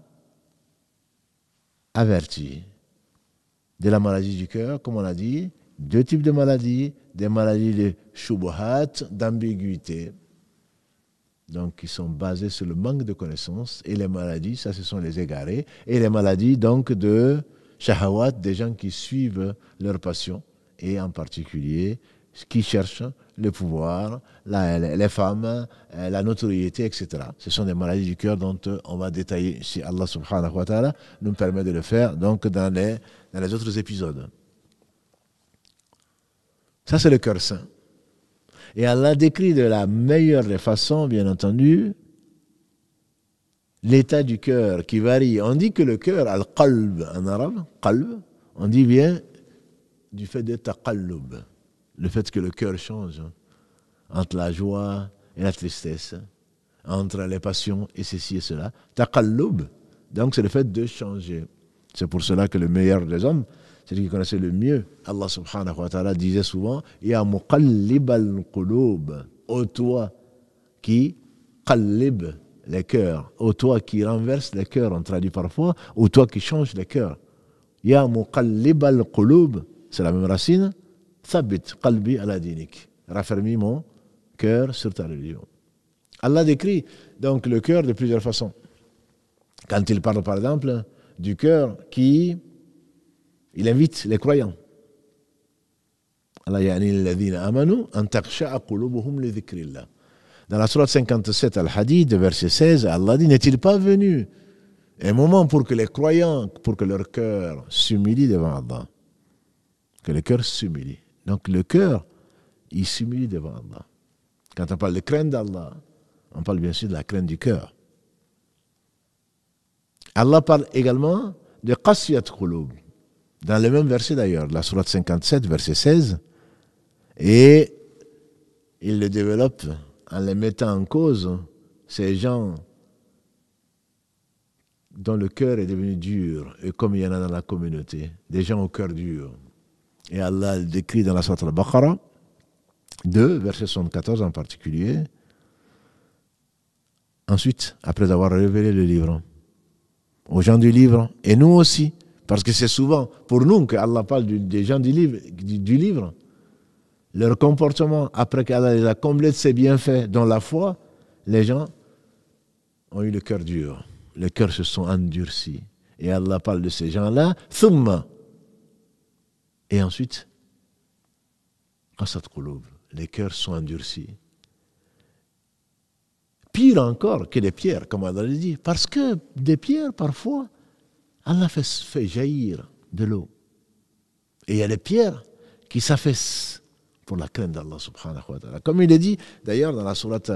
averti de la maladie du cœur, comme on a dit, deux types de maladies, des maladies de shubuhat, d'ambiguïté, donc qui sont basées sur le manque de connaissances, et les maladies, ça ce sont les égarés, et les maladies donc de shahawat, des gens qui suivent leur passion, et en particulier qui cherchent le pouvoir, les femmes, euh, la notoriété, etc. Ce sont des maladies du cœur dont euh, on va détailler, si Allah subhanahu wa ta'ala nous permet de le faire, donc dans les, autres épisodes. Ça, c'est le cœur saint. Et Allah décrit de la meilleure des façons, bien entendu, l'état du cœur qui varie. On dit que le cœur, al-qalb en arabe, qalb, on dit bien du fait de taqallub le fait que le cœur change hein. entre la joie et la tristesse, hein. entre les passions et ceci et cela. Taqallub, donc c'est le fait de changer. C'est pour cela que le meilleur des hommes, celui qui connaissait le mieux, Allah subhanahu wa ta'ala disait souvent Ya muqallib al-qulub, ô toi qui qallib les cœurs, ô toi qui renverse les cœurs, on traduit parfois, ou toi qui change les cœurs. Ya al-qulub, c'est la même racine, mon cœur sur ta religion. Allah décrit donc le cœur de plusieurs façons. Quand il parle par exemple du cœur qui il invite les croyants. Allah Dans la surah 57 Al-Hadid, verset 16, Allah dit N'est-il pas venu un moment pour que les croyants, pour que leur cœur s'humilie devant Allah Que le cœur s'humilie. Donc le cœur, il s'humilie devant Allah. Quand on parle de crainte d'Allah, on parle bien sûr de la crainte du cœur. Allah parle également de qasiyat Khulub, Dans le même verset d'ailleurs, la sourate 57, verset 16, et il le développe en les mettant en cause, ces gens dont le cœur est devenu dur, et comme il y en a dans la communauté, des gens au cœur dur. Et Allah le décrit dans la Sourate al 2, verset 74 en particulier. Ensuite, après avoir révélé le livre aux gens du livre, et nous aussi, parce que c'est souvent pour nous que Allah parle des gens du livre, livre, leur comportement, après qu'Allah les a comblés de ses bienfaits dans la foi, les gens ont eu le cœur dur, les cœurs se sont endurcis. Et Allah parle de ces gens-là, thumma, et ensuite, les cœurs sont endurcis. Pire encore que les pierres, comme Allah l'a dit, parce que des pierres, parfois, Allah fait, jaillir de l'eau. Et il y a les pierres qui s'affaissent pour la crainte d'Allah subhanahu wa ta'ala. Comme il est dit d'ailleurs dans la sourate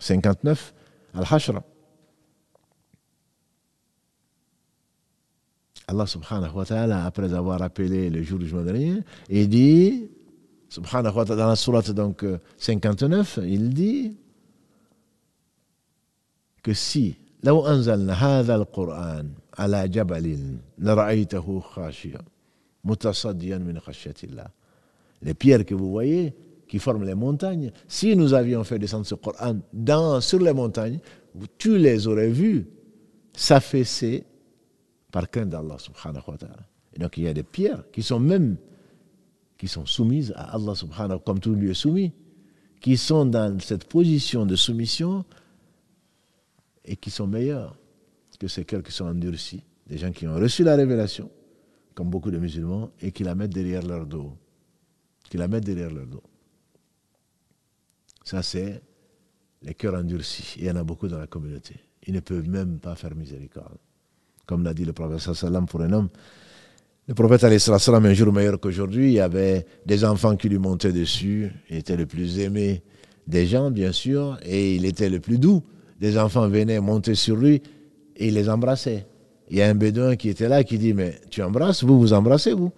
59, Al-Hashra, Allah subhanahu wa ta'ala, après avoir appelé le jour du rien, il dit, subhanahu wa ta'ala, dans la sourate donc 59, euh, il dit que si, لو أنزلنا هذا القرآن على جبل لرأيته متصديا من خشية الله Les pierres que vous voyez, qui forment les montagnes, si nous avions fait descendre ce Coran dans, sur les montagnes, tu les aurais vues s'affaisser par crainte d'Allah subhanahu wa ta'ala. Et donc il y a des pierres qui sont même, qui sont soumises à Allah subhanahu comme tout lieu est soumis, qui sont dans cette position de soumission et qui sont meilleures que ces cœurs qui sont endurcis, des gens qui ont reçu la révélation, comme beaucoup de musulmans, et qui la mettent derrière leur dos. Qui la mettent derrière leur dos. Ça, c'est les cœurs endurcis. il y en a beaucoup dans la communauté. Ils ne peuvent même pas faire miséricorde comme l'a dit le prophète sallam pour un homme. Le prophète sallam, un jour meilleur qu'aujourd'hui, il y avait des enfants qui lui montaient dessus. Il était le plus aimé des gens, bien sûr, et il était le plus doux. Des enfants venaient monter sur lui et il les embrassait. Il y a un bédouin qui était là qui dit Mais tu embrasses, vous vous embrassez, vous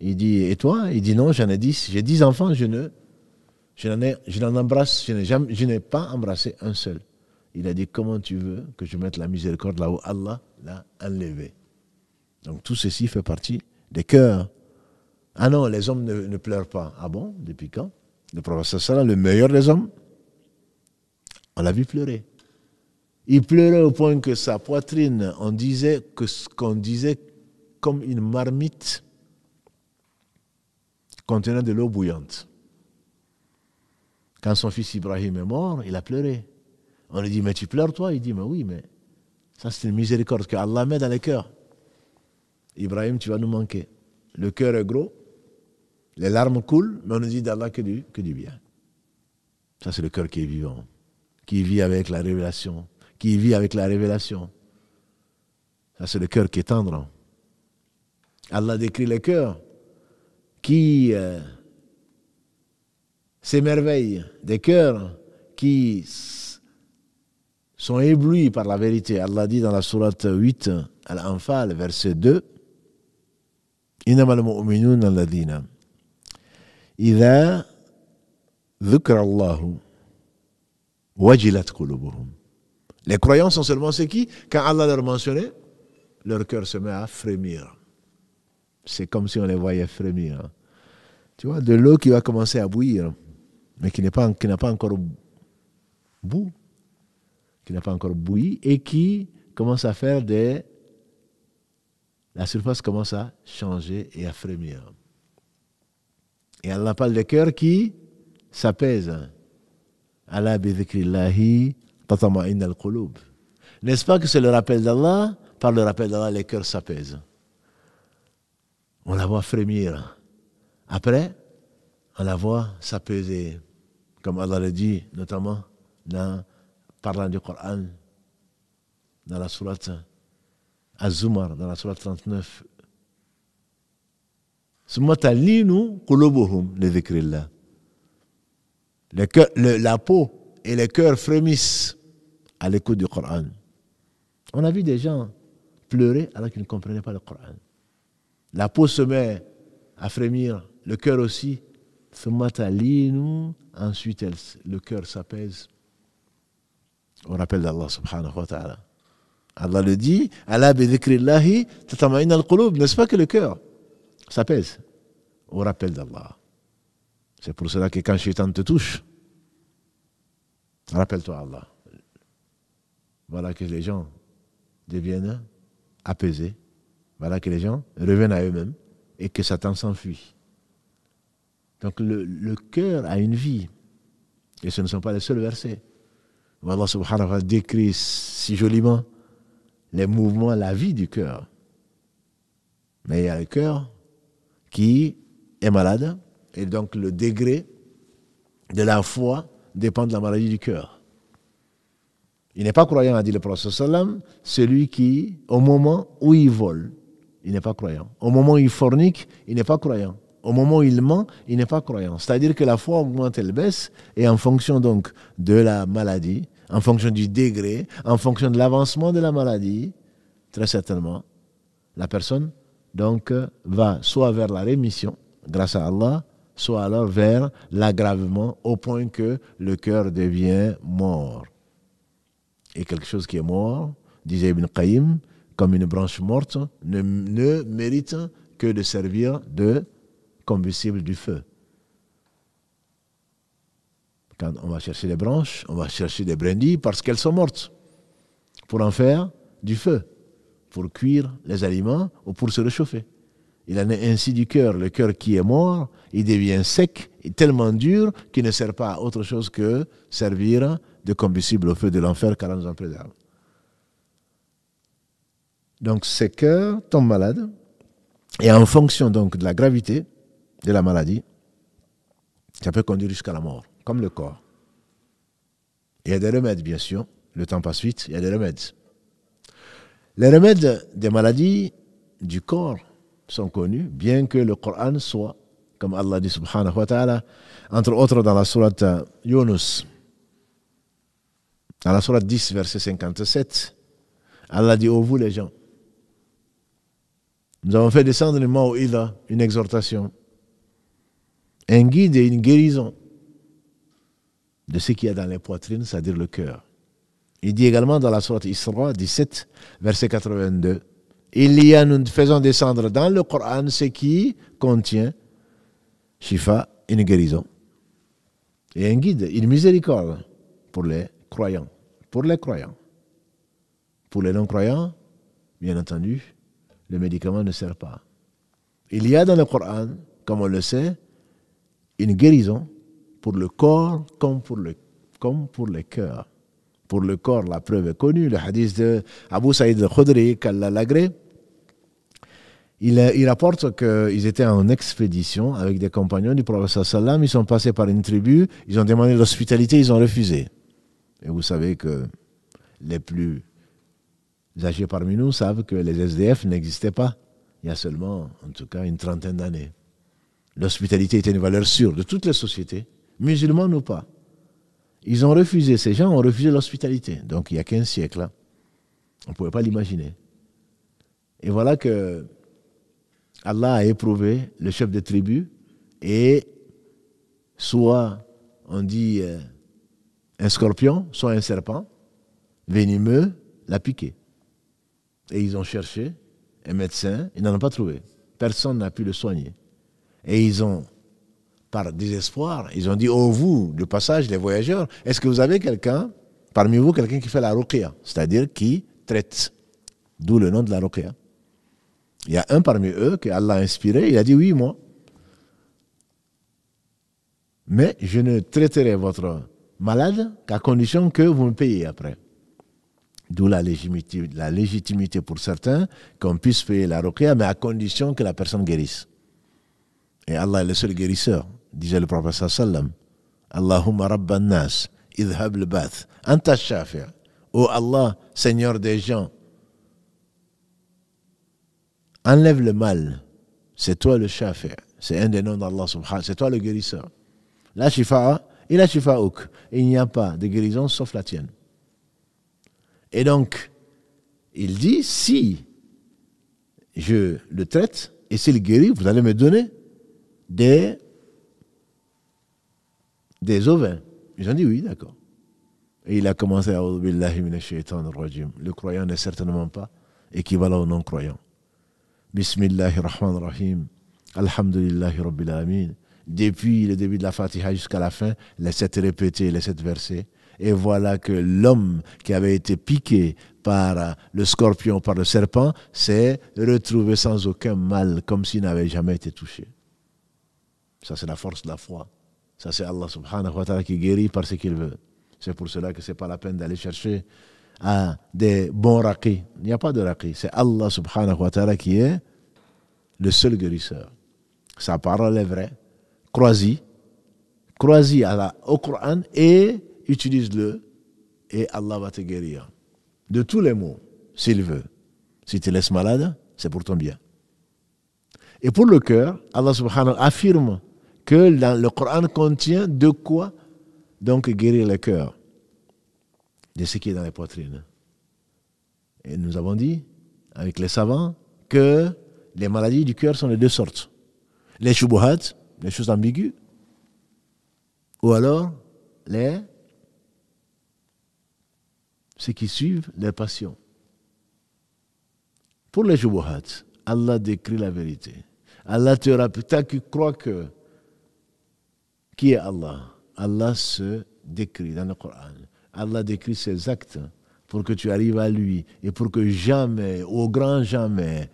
Il dit Et toi Il dit Non, j'en ai dix. J'ai dix enfants, je ne. Je n'en, je n'en embrasse, je n'ai, jamais, je n'ai pas embrassé un seul. Il a dit Comment tu veux que je mette la miséricorde là où Allah l'a enlevé. Donc tout ceci fait partie des cœurs. Ah non, les hommes ne, pleurent pas. Ah bon Depuis quand Le professeur Salah, le meilleur des hommes, on l'a vu pleurer. Il pleurait au point que sa poitrine, on disait que ce qu'on disait comme une marmite contenant de l'eau bouillante. Quand son fils Ibrahim est mort, il a pleuré. On lui dit, mais tu pleures toi Il dit, mais oui, mais ça, c'est une miséricorde que Allah met dans les cœurs. Ibrahim, tu vas nous manquer. Le cœur est gros, les larmes coulent, mais on ne dit d'Allah que du, que du bien. Ça, c'est le cœur qui est vivant, qui vit avec la révélation, qui vit avec la révélation. Ça, c'est le cœur qui est tendre. Allah décrit les cœurs qui euh, s'émerveillent, des cœurs qui sont éblouis par la vérité. Allah dit dans la sourate 8, Al-Anfal, verset 2, Les croyants sont seulement ceux qui, quand Allah leur mentionnait, leur cœur se met à frémir. C'est comme si on les voyait frémir. Tu vois, de l'eau qui va commencer à bouillir, mais qui n'a pas, encore boue qui n'a pas encore bouilli et qui commence à faire des... La surface commence à changer et à frémir. Et Allah parle de cœur qui s'apaisent. Allah bidhikrillahi tatama'in al-qulub. N'est-ce pas que c'est le rappel d'Allah Par le rappel d'Allah, les cœurs s'apaisent. On la voit frémir. Après, on la voit s'apaiser. Comme Allah le dit, notamment dans parlant du Coran, dans la sourate Az-Zumar, dans la sourate 39. la peau et le cœur frémissent à l'écoute du Coran. On a vu des gens pleurer alors qu'ils ne comprenaient pas le Coran. La peau se met à frémir, le cœur aussi. Ensuite, le cœur s'apaise au rappel d'Allah subhanahu wa ta'ala. Allah le dit, Allah bi tatamain al-qulub, n'est-ce pas que le cœur s'apaise au rappel d'Allah. C'est pour cela que quand Shaitan te touche, rappelle-toi Allah. Voilà que les gens deviennent apaisés. Voilà que les gens reviennent à eux-mêmes et que Satan s'enfuit. Donc le cœur a une vie. Et ce ne sont pas les seuls versets. Allah subhanahu wa ta'ala décrit si joliment les mouvements, la vie du cœur. Mais il y a le cœur qui est malade, et donc le degré de la foi dépend de la maladie du cœur. Il n'est pas croyant, a dit le prophète sallam, celui qui, au moment où il vole, il n'est pas croyant. Au moment où il fornique, il n'est pas croyant au moment où il ment, il n'est pas croyant. C'est-à-dire que la foi augmente, elle baisse, et en fonction donc de la maladie, en fonction du degré, en fonction de l'avancement de la maladie, très certainement, la personne donc va soit vers la rémission, grâce à Allah, soit alors vers l'aggravement au point que le cœur devient mort. Et quelque chose qui est mort, disait Ibn Qayyim, comme une branche morte, ne, ne mérite que de servir de combustible du feu. Quand on va chercher des branches, on va chercher des brindilles parce qu'elles sont mortes, pour en faire du feu, pour cuire les aliments ou pour se réchauffer. Il en est ainsi du cœur. Le cœur qui est mort, il devient sec et tellement dur qu'il ne sert pas à autre chose que servir de combustible au feu de l'enfer, car nous en préserve. Donc ces cœurs tombent malades, et en fonction donc de la gravité, de la maladie, ça peut conduire jusqu'à la mort, comme le corps. Il y a des remèdes, bien sûr. Le temps passe vite, il y a des remèdes. Les remèdes des maladies du corps sont connus, bien que le Coran soit, comme Allah dit subhanahu wa ta'ala, entre autres dans la sourate Yunus, dans la sourate 10, verset 57, Allah dit, vous les gens, nous avons fait descendre le mot une exhortation un guide et une guérison de ce qu'il y a dans les poitrines, c'est-à-dire le cœur. Il dit également dans la sourate Isra 17, verset 82, Il y a, nous faisons descendre dans le Coran ce qui contient Shifa, une guérison, et un guide, une miséricorde pour les croyants, pour les croyants. Pour les non-croyants, bien entendu, le médicament ne sert pas. Il y a dans le Coran, comme on le sait, une guérison pour le corps comme pour le, comme pour le cœur. Pour le corps, la preuve est connue. Le hadith de Abu Saïd al-Khudri, qu'Allah il, rapporte qu'ils étaient en expédition avec des compagnons du prophète sallam. Ils sont passés par une tribu, ils ont demandé l'hospitalité, ils ont refusé. Et vous savez que les plus âgés parmi nous savent que les SDF n'existaient pas il y a seulement, en tout cas, une trentaine d'années. L'hospitalité était une valeur sûre de toutes les sociétés, musulmans ou pas. Ils ont refusé, ces gens ont refusé l'hospitalité. Donc il y a 15 siècles, hein, on ne pouvait pas l'imaginer. Et voilà que Allah a éprouvé le chef de tribus et soit on dit euh, un scorpion, soit un serpent venimeux l'a piqué. Et ils ont cherché un médecin, ils n'en ont pas trouvé. Personne n'a pu le soigner. Et ils ont, par désespoir, ils ont dit, oh vous, de passage, les voyageurs, est-ce que vous avez quelqu'un, parmi vous, quelqu'un qui fait la ruqya, c'est-à-dire qui traite, d'où le nom de la ruqya. Il y a un parmi eux que Allah a inspiré, il a dit, oui, moi. Mais je ne traiterai votre malade qu'à condition que vous me payiez après. D'où la légitimité, la légitimité pour certains qu'on puisse payer la ruqya, mais à condition que la personne guérisse. Et Allah est le seul guérisseur, disait le prophète sallam. Allahumma rabban nas, idhab le bath, anta shafir. Ô Allah, Seigneur des gens, enlève le mal. C'est toi le shafir. C'est un des noms d'Allah subhanahu C'est toi le guérisseur. La shifa'a et la shifa'uk. Il n'y a pas de guérison sauf la tienne. Et donc, il dit, si je le traite et s'il guérit, vous allez me donner des, des ovins. Ils ont dit oui, d'accord. Et il a commencé à Le croyant n'est certainement pas équivalent au non-croyant. rahim Alhamdulillahi Rabbil Depuis le début de la Fatiha jusqu'à la fin, les sept répétés, les sept versets. Et voilà que l'homme qui avait été piqué par le scorpion, par le serpent, s'est retrouvé sans aucun mal, comme s'il n'avait jamais été touché. Ça, c'est la force de la foi. Ça, c'est Allah subhanahu wa ta'ala qui guérit par ce qu'il veut. C'est pour cela que ce n'est pas la peine d'aller chercher hein, des bons raqis. Il n'y a pas de raquis. C'est Allah subhanahu wa ta'ala qui est le seul guérisseur. Sa parole est vraie. Crois-y. au Coran et utilise-le. Et Allah va te guérir. De tous les maux, s'il veut. Si tu laisses malade, c'est pour ton bien. Et pour le cœur, Allah subhanahu affirme que le Coran contient de quoi donc guérir le cœur de ce qui est dans les poitrines. Et nous avons dit, avec les savants, que les maladies du cœur sont de deux sortes. Les shubuhat, les choses ambiguës, ou alors les ceux qui suivent les passions. Pour les shubuhat, Allah décrit la vérité. Allah te rappelle, crois que qui est Allah Allah se décrit dans le Coran. Allah décrit ses actes pour que tu arrives à lui et pour que jamais, au grand jamais,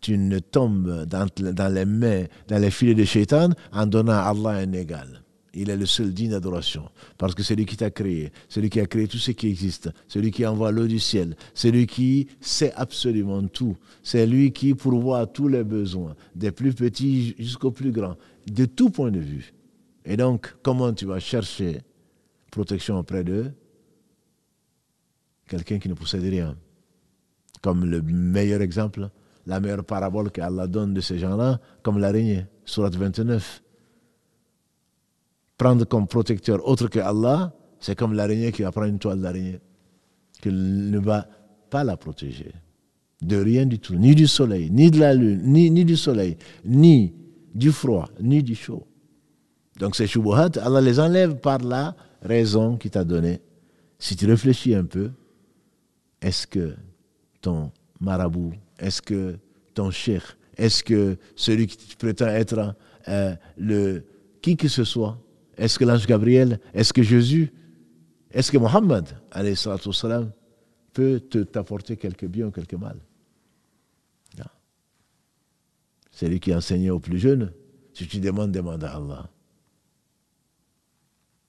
tu ne tombes dans, les mains, dans les filets de Shaitan en donnant à Allah un égal. Il est le seul digne d'adoration. Parce que c'est lui qui t'a créé, celui qui a créé tout ce qui existe, celui qui envoie l'eau du ciel, C'est lui qui sait absolument tout, c'est lui qui pourvoit tous les besoins, des plus petits jusqu'aux plus grands, de tout point de vue. Et donc, comment tu vas chercher protection auprès d'eux? quelqu'un qui ne possède rien Comme le meilleur exemple, la meilleure parabole que Allah donne de ces gens-là, comme l'araignée, Surat 29. Prendre comme protecteur autre que Allah, c'est comme l'araignée qui va prendre une toile d'araignée, qui ne va pas la protéger de rien du tout, ni du soleil, ni de la lune, ni du soleil, ni du froid, ni du chaud. Donc ces choubouhad, Allah les enlève par la raison qu'il t'a donnée. Si tu réfléchis un peu, est-ce que ton marabout, est-ce que ton cheikh, est-ce que celui qui prétend être euh, le qui que ce soit, est-ce que l'ange Gabriel, est-ce que Jésus, est-ce que Mohammed, peut t'apporter quelque bien ou quelque mal Celui qui enseignait aux plus jeunes, si tu demandes, demande à Allah.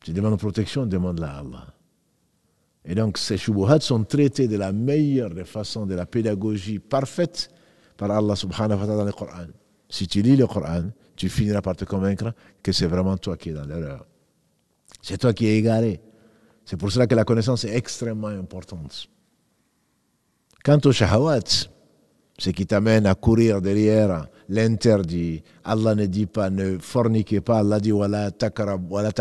Tu demandes protection, demande-la à Allah. Et donc ces choubouhats sont traités de la meilleure façon, de la pédagogie parfaite par Allah subhanahu wa ta'ala dans le Coran. Si tu lis le Coran, tu finiras par te convaincre que c'est vraiment toi qui es dans l'erreur. C'est toi qui es égaré. C'est pour cela que la connaissance est extrêmement importante. Quant au shahawat, ce qui t'amène à courir derrière l'interdit. Allah ne dit pas ne forniquez pas. Allah dit wala wala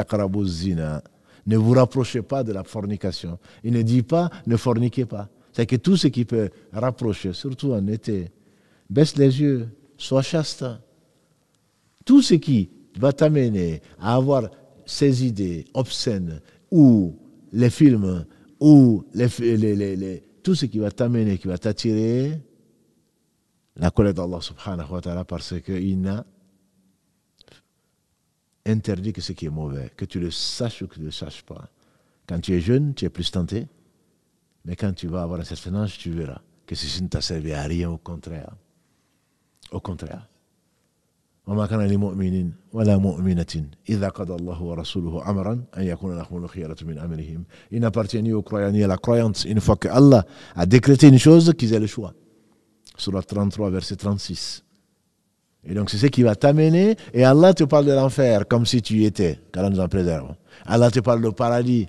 Ne vous rapprochez pas de la fornication. Il ne dit pas ne forniquez pas. C'est que tout ce qui peut rapprocher, surtout en été, baisse les yeux, sois chaste. Tout ce qui va t'amener à avoir ces idées obscènes ou les films ou les, les, les, tout ce qui va t'amener, qui va t'attirer, la colère d'Allah subhanahu wa ta'ala parce qu'il n'a interdit que ce qui est mauvais, que tu le saches ou que tu ne le saches pas. Quand tu es jeune, tu es plus tenté, mais quand tu vas avoir un certain âge, tu verras que ceci ne t'a servi à rien, au contraire. Au contraire. Il n'appartient ni aux croyants ni à la croyance. Une fois que Allah a décrété une chose, qu'ils aient le choix sur la 33, verset 36. Et donc, c'est ce qui va t'amener. Et Allah te parle de l'enfer comme si tu y étais, qu'Allah nous en préserve. Allah te parle de paradis,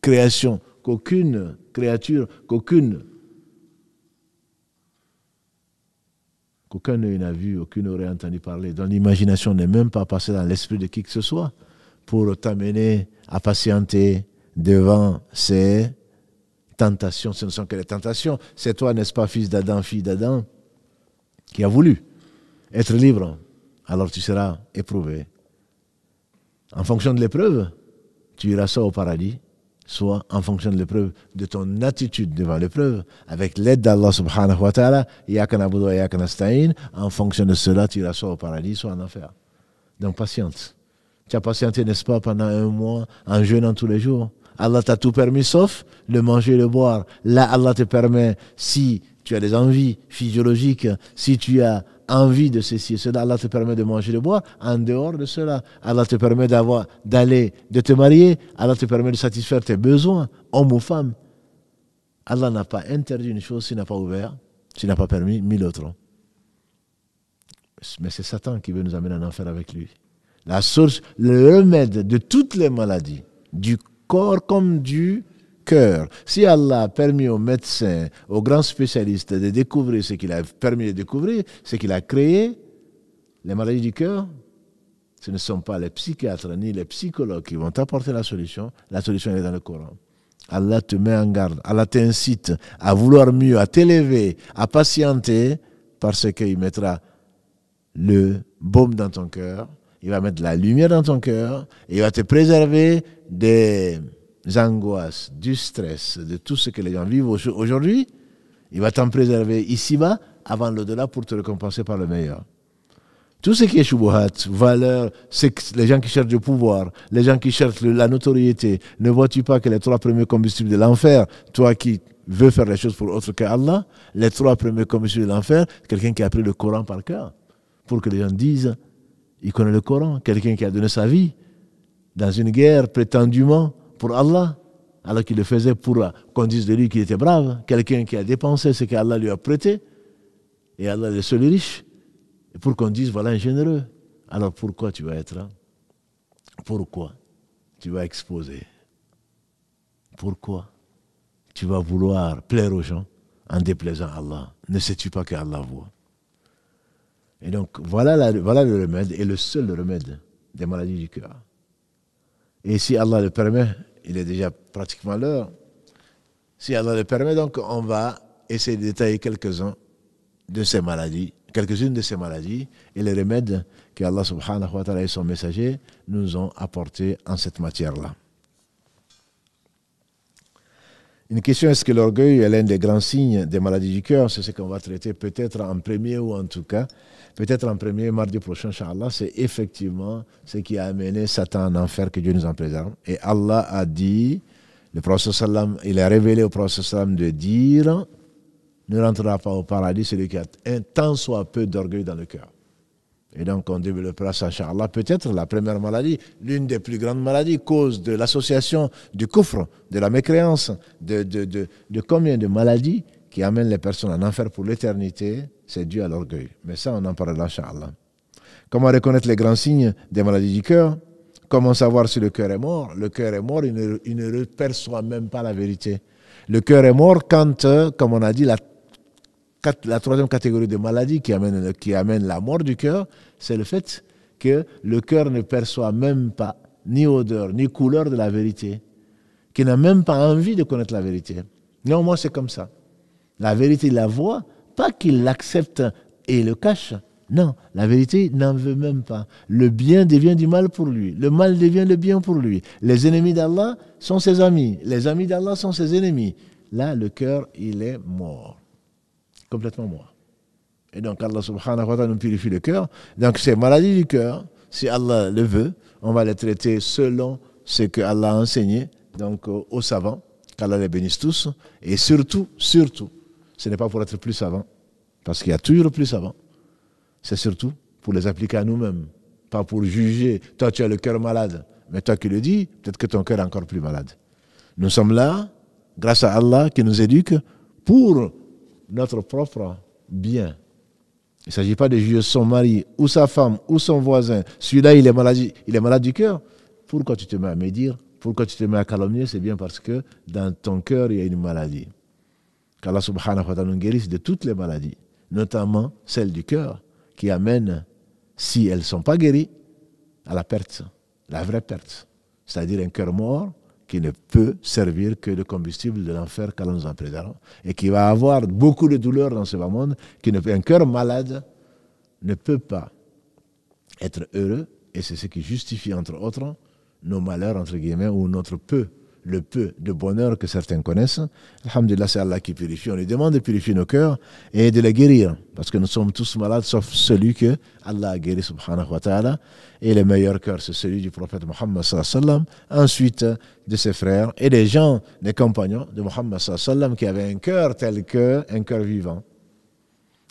création, qu'aucune créature, qu'aucune, qu'aucun œil n'a vu, aucune n'aurait entendu parler, dont l'imagination n'est même pas passée dans l'esprit de qui que ce soit, pour t'amener à patienter devant ces Tentation, ce ne sont que les tentations. C'est toi, n'est-ce pas, fils d'Adam, fille d'Adam, qui a voulu être libre. Alors tu seras éprouvé. En fonction de l'épreuve, tu iras soit au paradis, soit en fonction de l'épreuve, de ton attitude devant l'épreuve, avec l'aide d'Allah subhanahu wa ta'ala, en fonction de cela, tu iras soit au paradis, soit en enfer. Donc patiente. Tu as patienté, n'est-ce pas, pendant un mois, en jeûnant tous les jours. Allah t'a tout permis sauf le manger et le boire. Là, Allah te permet, si tu as des envies physiologiques, si tu as envie de ceci et cela, Allah te permet de manger et de boire. En dehors de cela, Allah te permet d'avoir, d'aller, de te marier. Allah te permet de satisfaire tes besoins, homme ou femme. Allah n'a pas interdit une chose s'il n'a pas ouvert, s'il n'a pas permis mille autres. Mais c'est Satan qui veut nous amener en enfer avec lui. La source, le remède de toutes les maladies, du corps comme du cœur. Si Allah a permis aux médecins, aux grands spécialistes de découvrir ce qu'il a permis de découvrir, ce qu'il a créé, les maladies du cœur, ce ne sont pas les psychiatres ni les psychologues qui vont apporter la solution. La solution est dans le Coran. Allah te met en garde, Allah t'incite à vouloir mieux, à t'élever, à patienter, parce qu'il mettra le baume dans ton cœur il va mettre la lumière dans ton cœur et il va te préserver des angoisses, du stress, de tout ce que les gens vivent aujourd'hui. Il va t'en préserver ici-bas avant l'au-delà pour te récompenser par le meilleur. Tout ce qui est shubuhat, valeur, c'est les gens qui cherchent du pouvoir, les gens qui cherchent la notoriété. Ne vois-tu pas que les trois premiers combustibles de l'enfer, toi qui veux faire les choses pour autre que Allah, les trois premiers combustibles de l'enfer, quelqu'un qui a pris le Coran par cœur, pour que les gens disent il connaît le Coran, quelqu'un qui a donné sa vie dans une guerre prétendument pour Allah, alors qu'il le faisait pour qu'on dise de lui qu'il était brave, quelqu'un qui a dépensé ce qu'Allah lui a prêté, et Allah est le seul riche, et pour qu'on dise voilà un généreux. Alors pourquoi tu vas être là Pourquoi tu vas exposer Pourquoi tu vas vouloir plaire aux gens en déplaisant Allah Ne sais-tu pas qu'Allah voit et donc, voilà, voilà le remède, et le seul remède des maladies du cœur. Et si Allah le permet, il est déjà pratiquement l'heure. Si Allah le permet, donc, on va essayer de détailler quelques-uns de ces maladies, quelques-unes de ces maladies, et les remèdes que Allah subhanahu wa ta'ala et son messager nous ont apportés en cette matière-là. Une question, est-ce que l'orgueil est l'un des grands signes des maladies du cœur C'est ce qu'on va traiter peut-être en premier ou en tout cas, peut-être en premier mardi prochain, Inch'Allah. C'est effectivement ce qui a amené Satan en enfer, que Dieu nous en préserve. Et Allah a dit, le prophète sallam, il a révélé au prophète sallam de dire, ne rentrera pas au paradis celui qui a un tant soit peu d'orgueil dans le cœur. Et donc, on développera ça, Inch'Allah, peut-être la première maladie, l'une des plus grandes maladies, cause de l'association du coffre, de la mécréance, de, de, de, combien de maladies qui amènent les personnes en enfer pour l'éternité, c'est dû à l'orgueil. Mais ça, on en parlera, Inch'Allah. Comment reconnaître les grands signes des maladies du cœur Comment savoir si le cœur est mort Le cœur est mort, il ne, il ne perçoit même pas la vérité. Le cœur est mort quand, euh, comme on a dit, la la troisième catégorie de maladie qui amène, qui amène la mort du cœur, c'est le fait que le cœur ne perçoit même pas ni odeur, ni couleur de la vérité, qu'il n'a même pas envie de connaître la vérité. Néanmoins, c'est comme ça. La vérité il la voit, pas qu'il l'accepte et le cache. Non, la vérité n'en veut même pas. Le bien devient du mal pour lui. Le mal devient le bien pour lui. Les ennemis d'Allah sont ses amis. Les amis d'Allah sont ses ennemis. Là, le cœur, il est mort complètement moi. Et donc Allah subhanahu wa ta'ala nous purifie le cœur. Donc ces maladies du cœur, si Allah le veut, on va les traiter selon ce que Allah a enseigné donc aux savants, qu'Allah les bénisse tous. Et surtout, surtout, ce n'est pas pour être plus savant, parce qu'il y a toujours plus savant. C'est surtout pour les appliquer à nous-mêmes, pas pour juger. Toi, tu as le cœur malade, mais toi qui le dis, peut-être que ton cœur est encore plus malade. Nous sommes là, grâce à Allah qui nous éduque, pour notre propre bien. Il ne s'agit pas de juger son mari ou sa femme ou son voisin. Celui-là, il est malade, il est malade du cœur. Pourquoi tu te mets à médire Pourquoi tu te mets à calomnier C'est bien parce que dans ton cœur, il y a une maladie. Qu'Allah subhanahu wa ta'ala nous guérisse de toutes les maladies, notamment celles du cœur, qui amène, si elles ne sont pas guéries, à la perte, la vraie perte. C'est-à-dire un cœur mort qui ne peut servir que de combustible de l'enfer quallons nous en et qui va avoir beaucoup de douleurs dans ce monde, qui un cœur malade ne peut pas être heureux, et c'est ce qui justifie, entre autres, nos malheurs, entre guillemets, ou notre peu le peu de bonheur que certains connaissent. Alhamdulillah, c'est Allah qui purifie. On lui demande de purifier nos cœurs et de les guérir. Parce que nous sommes tous malades, sauf celui que Allah a guéri, subhanahu wa ta'ala. Et le meilleur cœur, c'est celui du prophète Mohammed sallam. Ensuite, de ses frères et des gens, des compagnons de sallallahu wa sallam, qui avaient un cœur tel que un cœur vivant.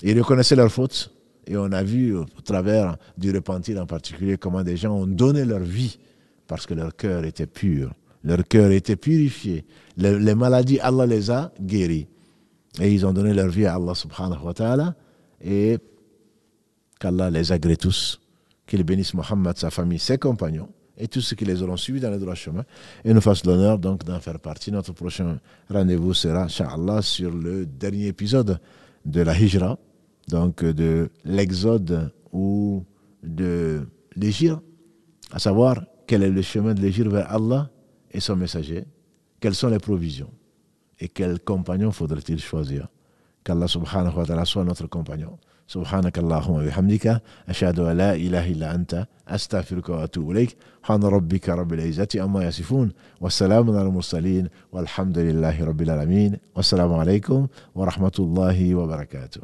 Ils reconnaissaient leurs fautes. Et on a vu, au travers du repentir en particulier, comment des gens ont donné leur vie parce que leur cœur était pur. Leur cœur était purifié. les maladies, Allah les a guéris. Et ils ont donné leur vie à Allah subhanahu wa ta'ala. Et qu'Allah les agrée tous. Qu'il bénisse Mohammed, sa famille, ses compagnons et tous ceux qui les auront suivis dans le droit chemin. Et nous fasse l'honneur donc d'en faire partie. Notre prochain rendez-vous sera, sur le dernier épisode de la Hijra, donc de l'exode ou de l'égir, à savoir quel est le chemin de l'égir vers Allah et son messager. Quelles sont les provisions et quel compagnon faudrait-il choisir? Qu'Allah Subhanahu wa Taala soit notre compagnon. Subhanaka Allahumma bihamdika. Aşhedu allāhi la anta asta firkuatu uliik. Han Rabbika Rabbil aizati ama yasifoon. Wassalamu ala muhsalin. Wa alhamdulillahi rabbil alamin. Wassalamu alaikum wa rahmatullahi wa barakatuh.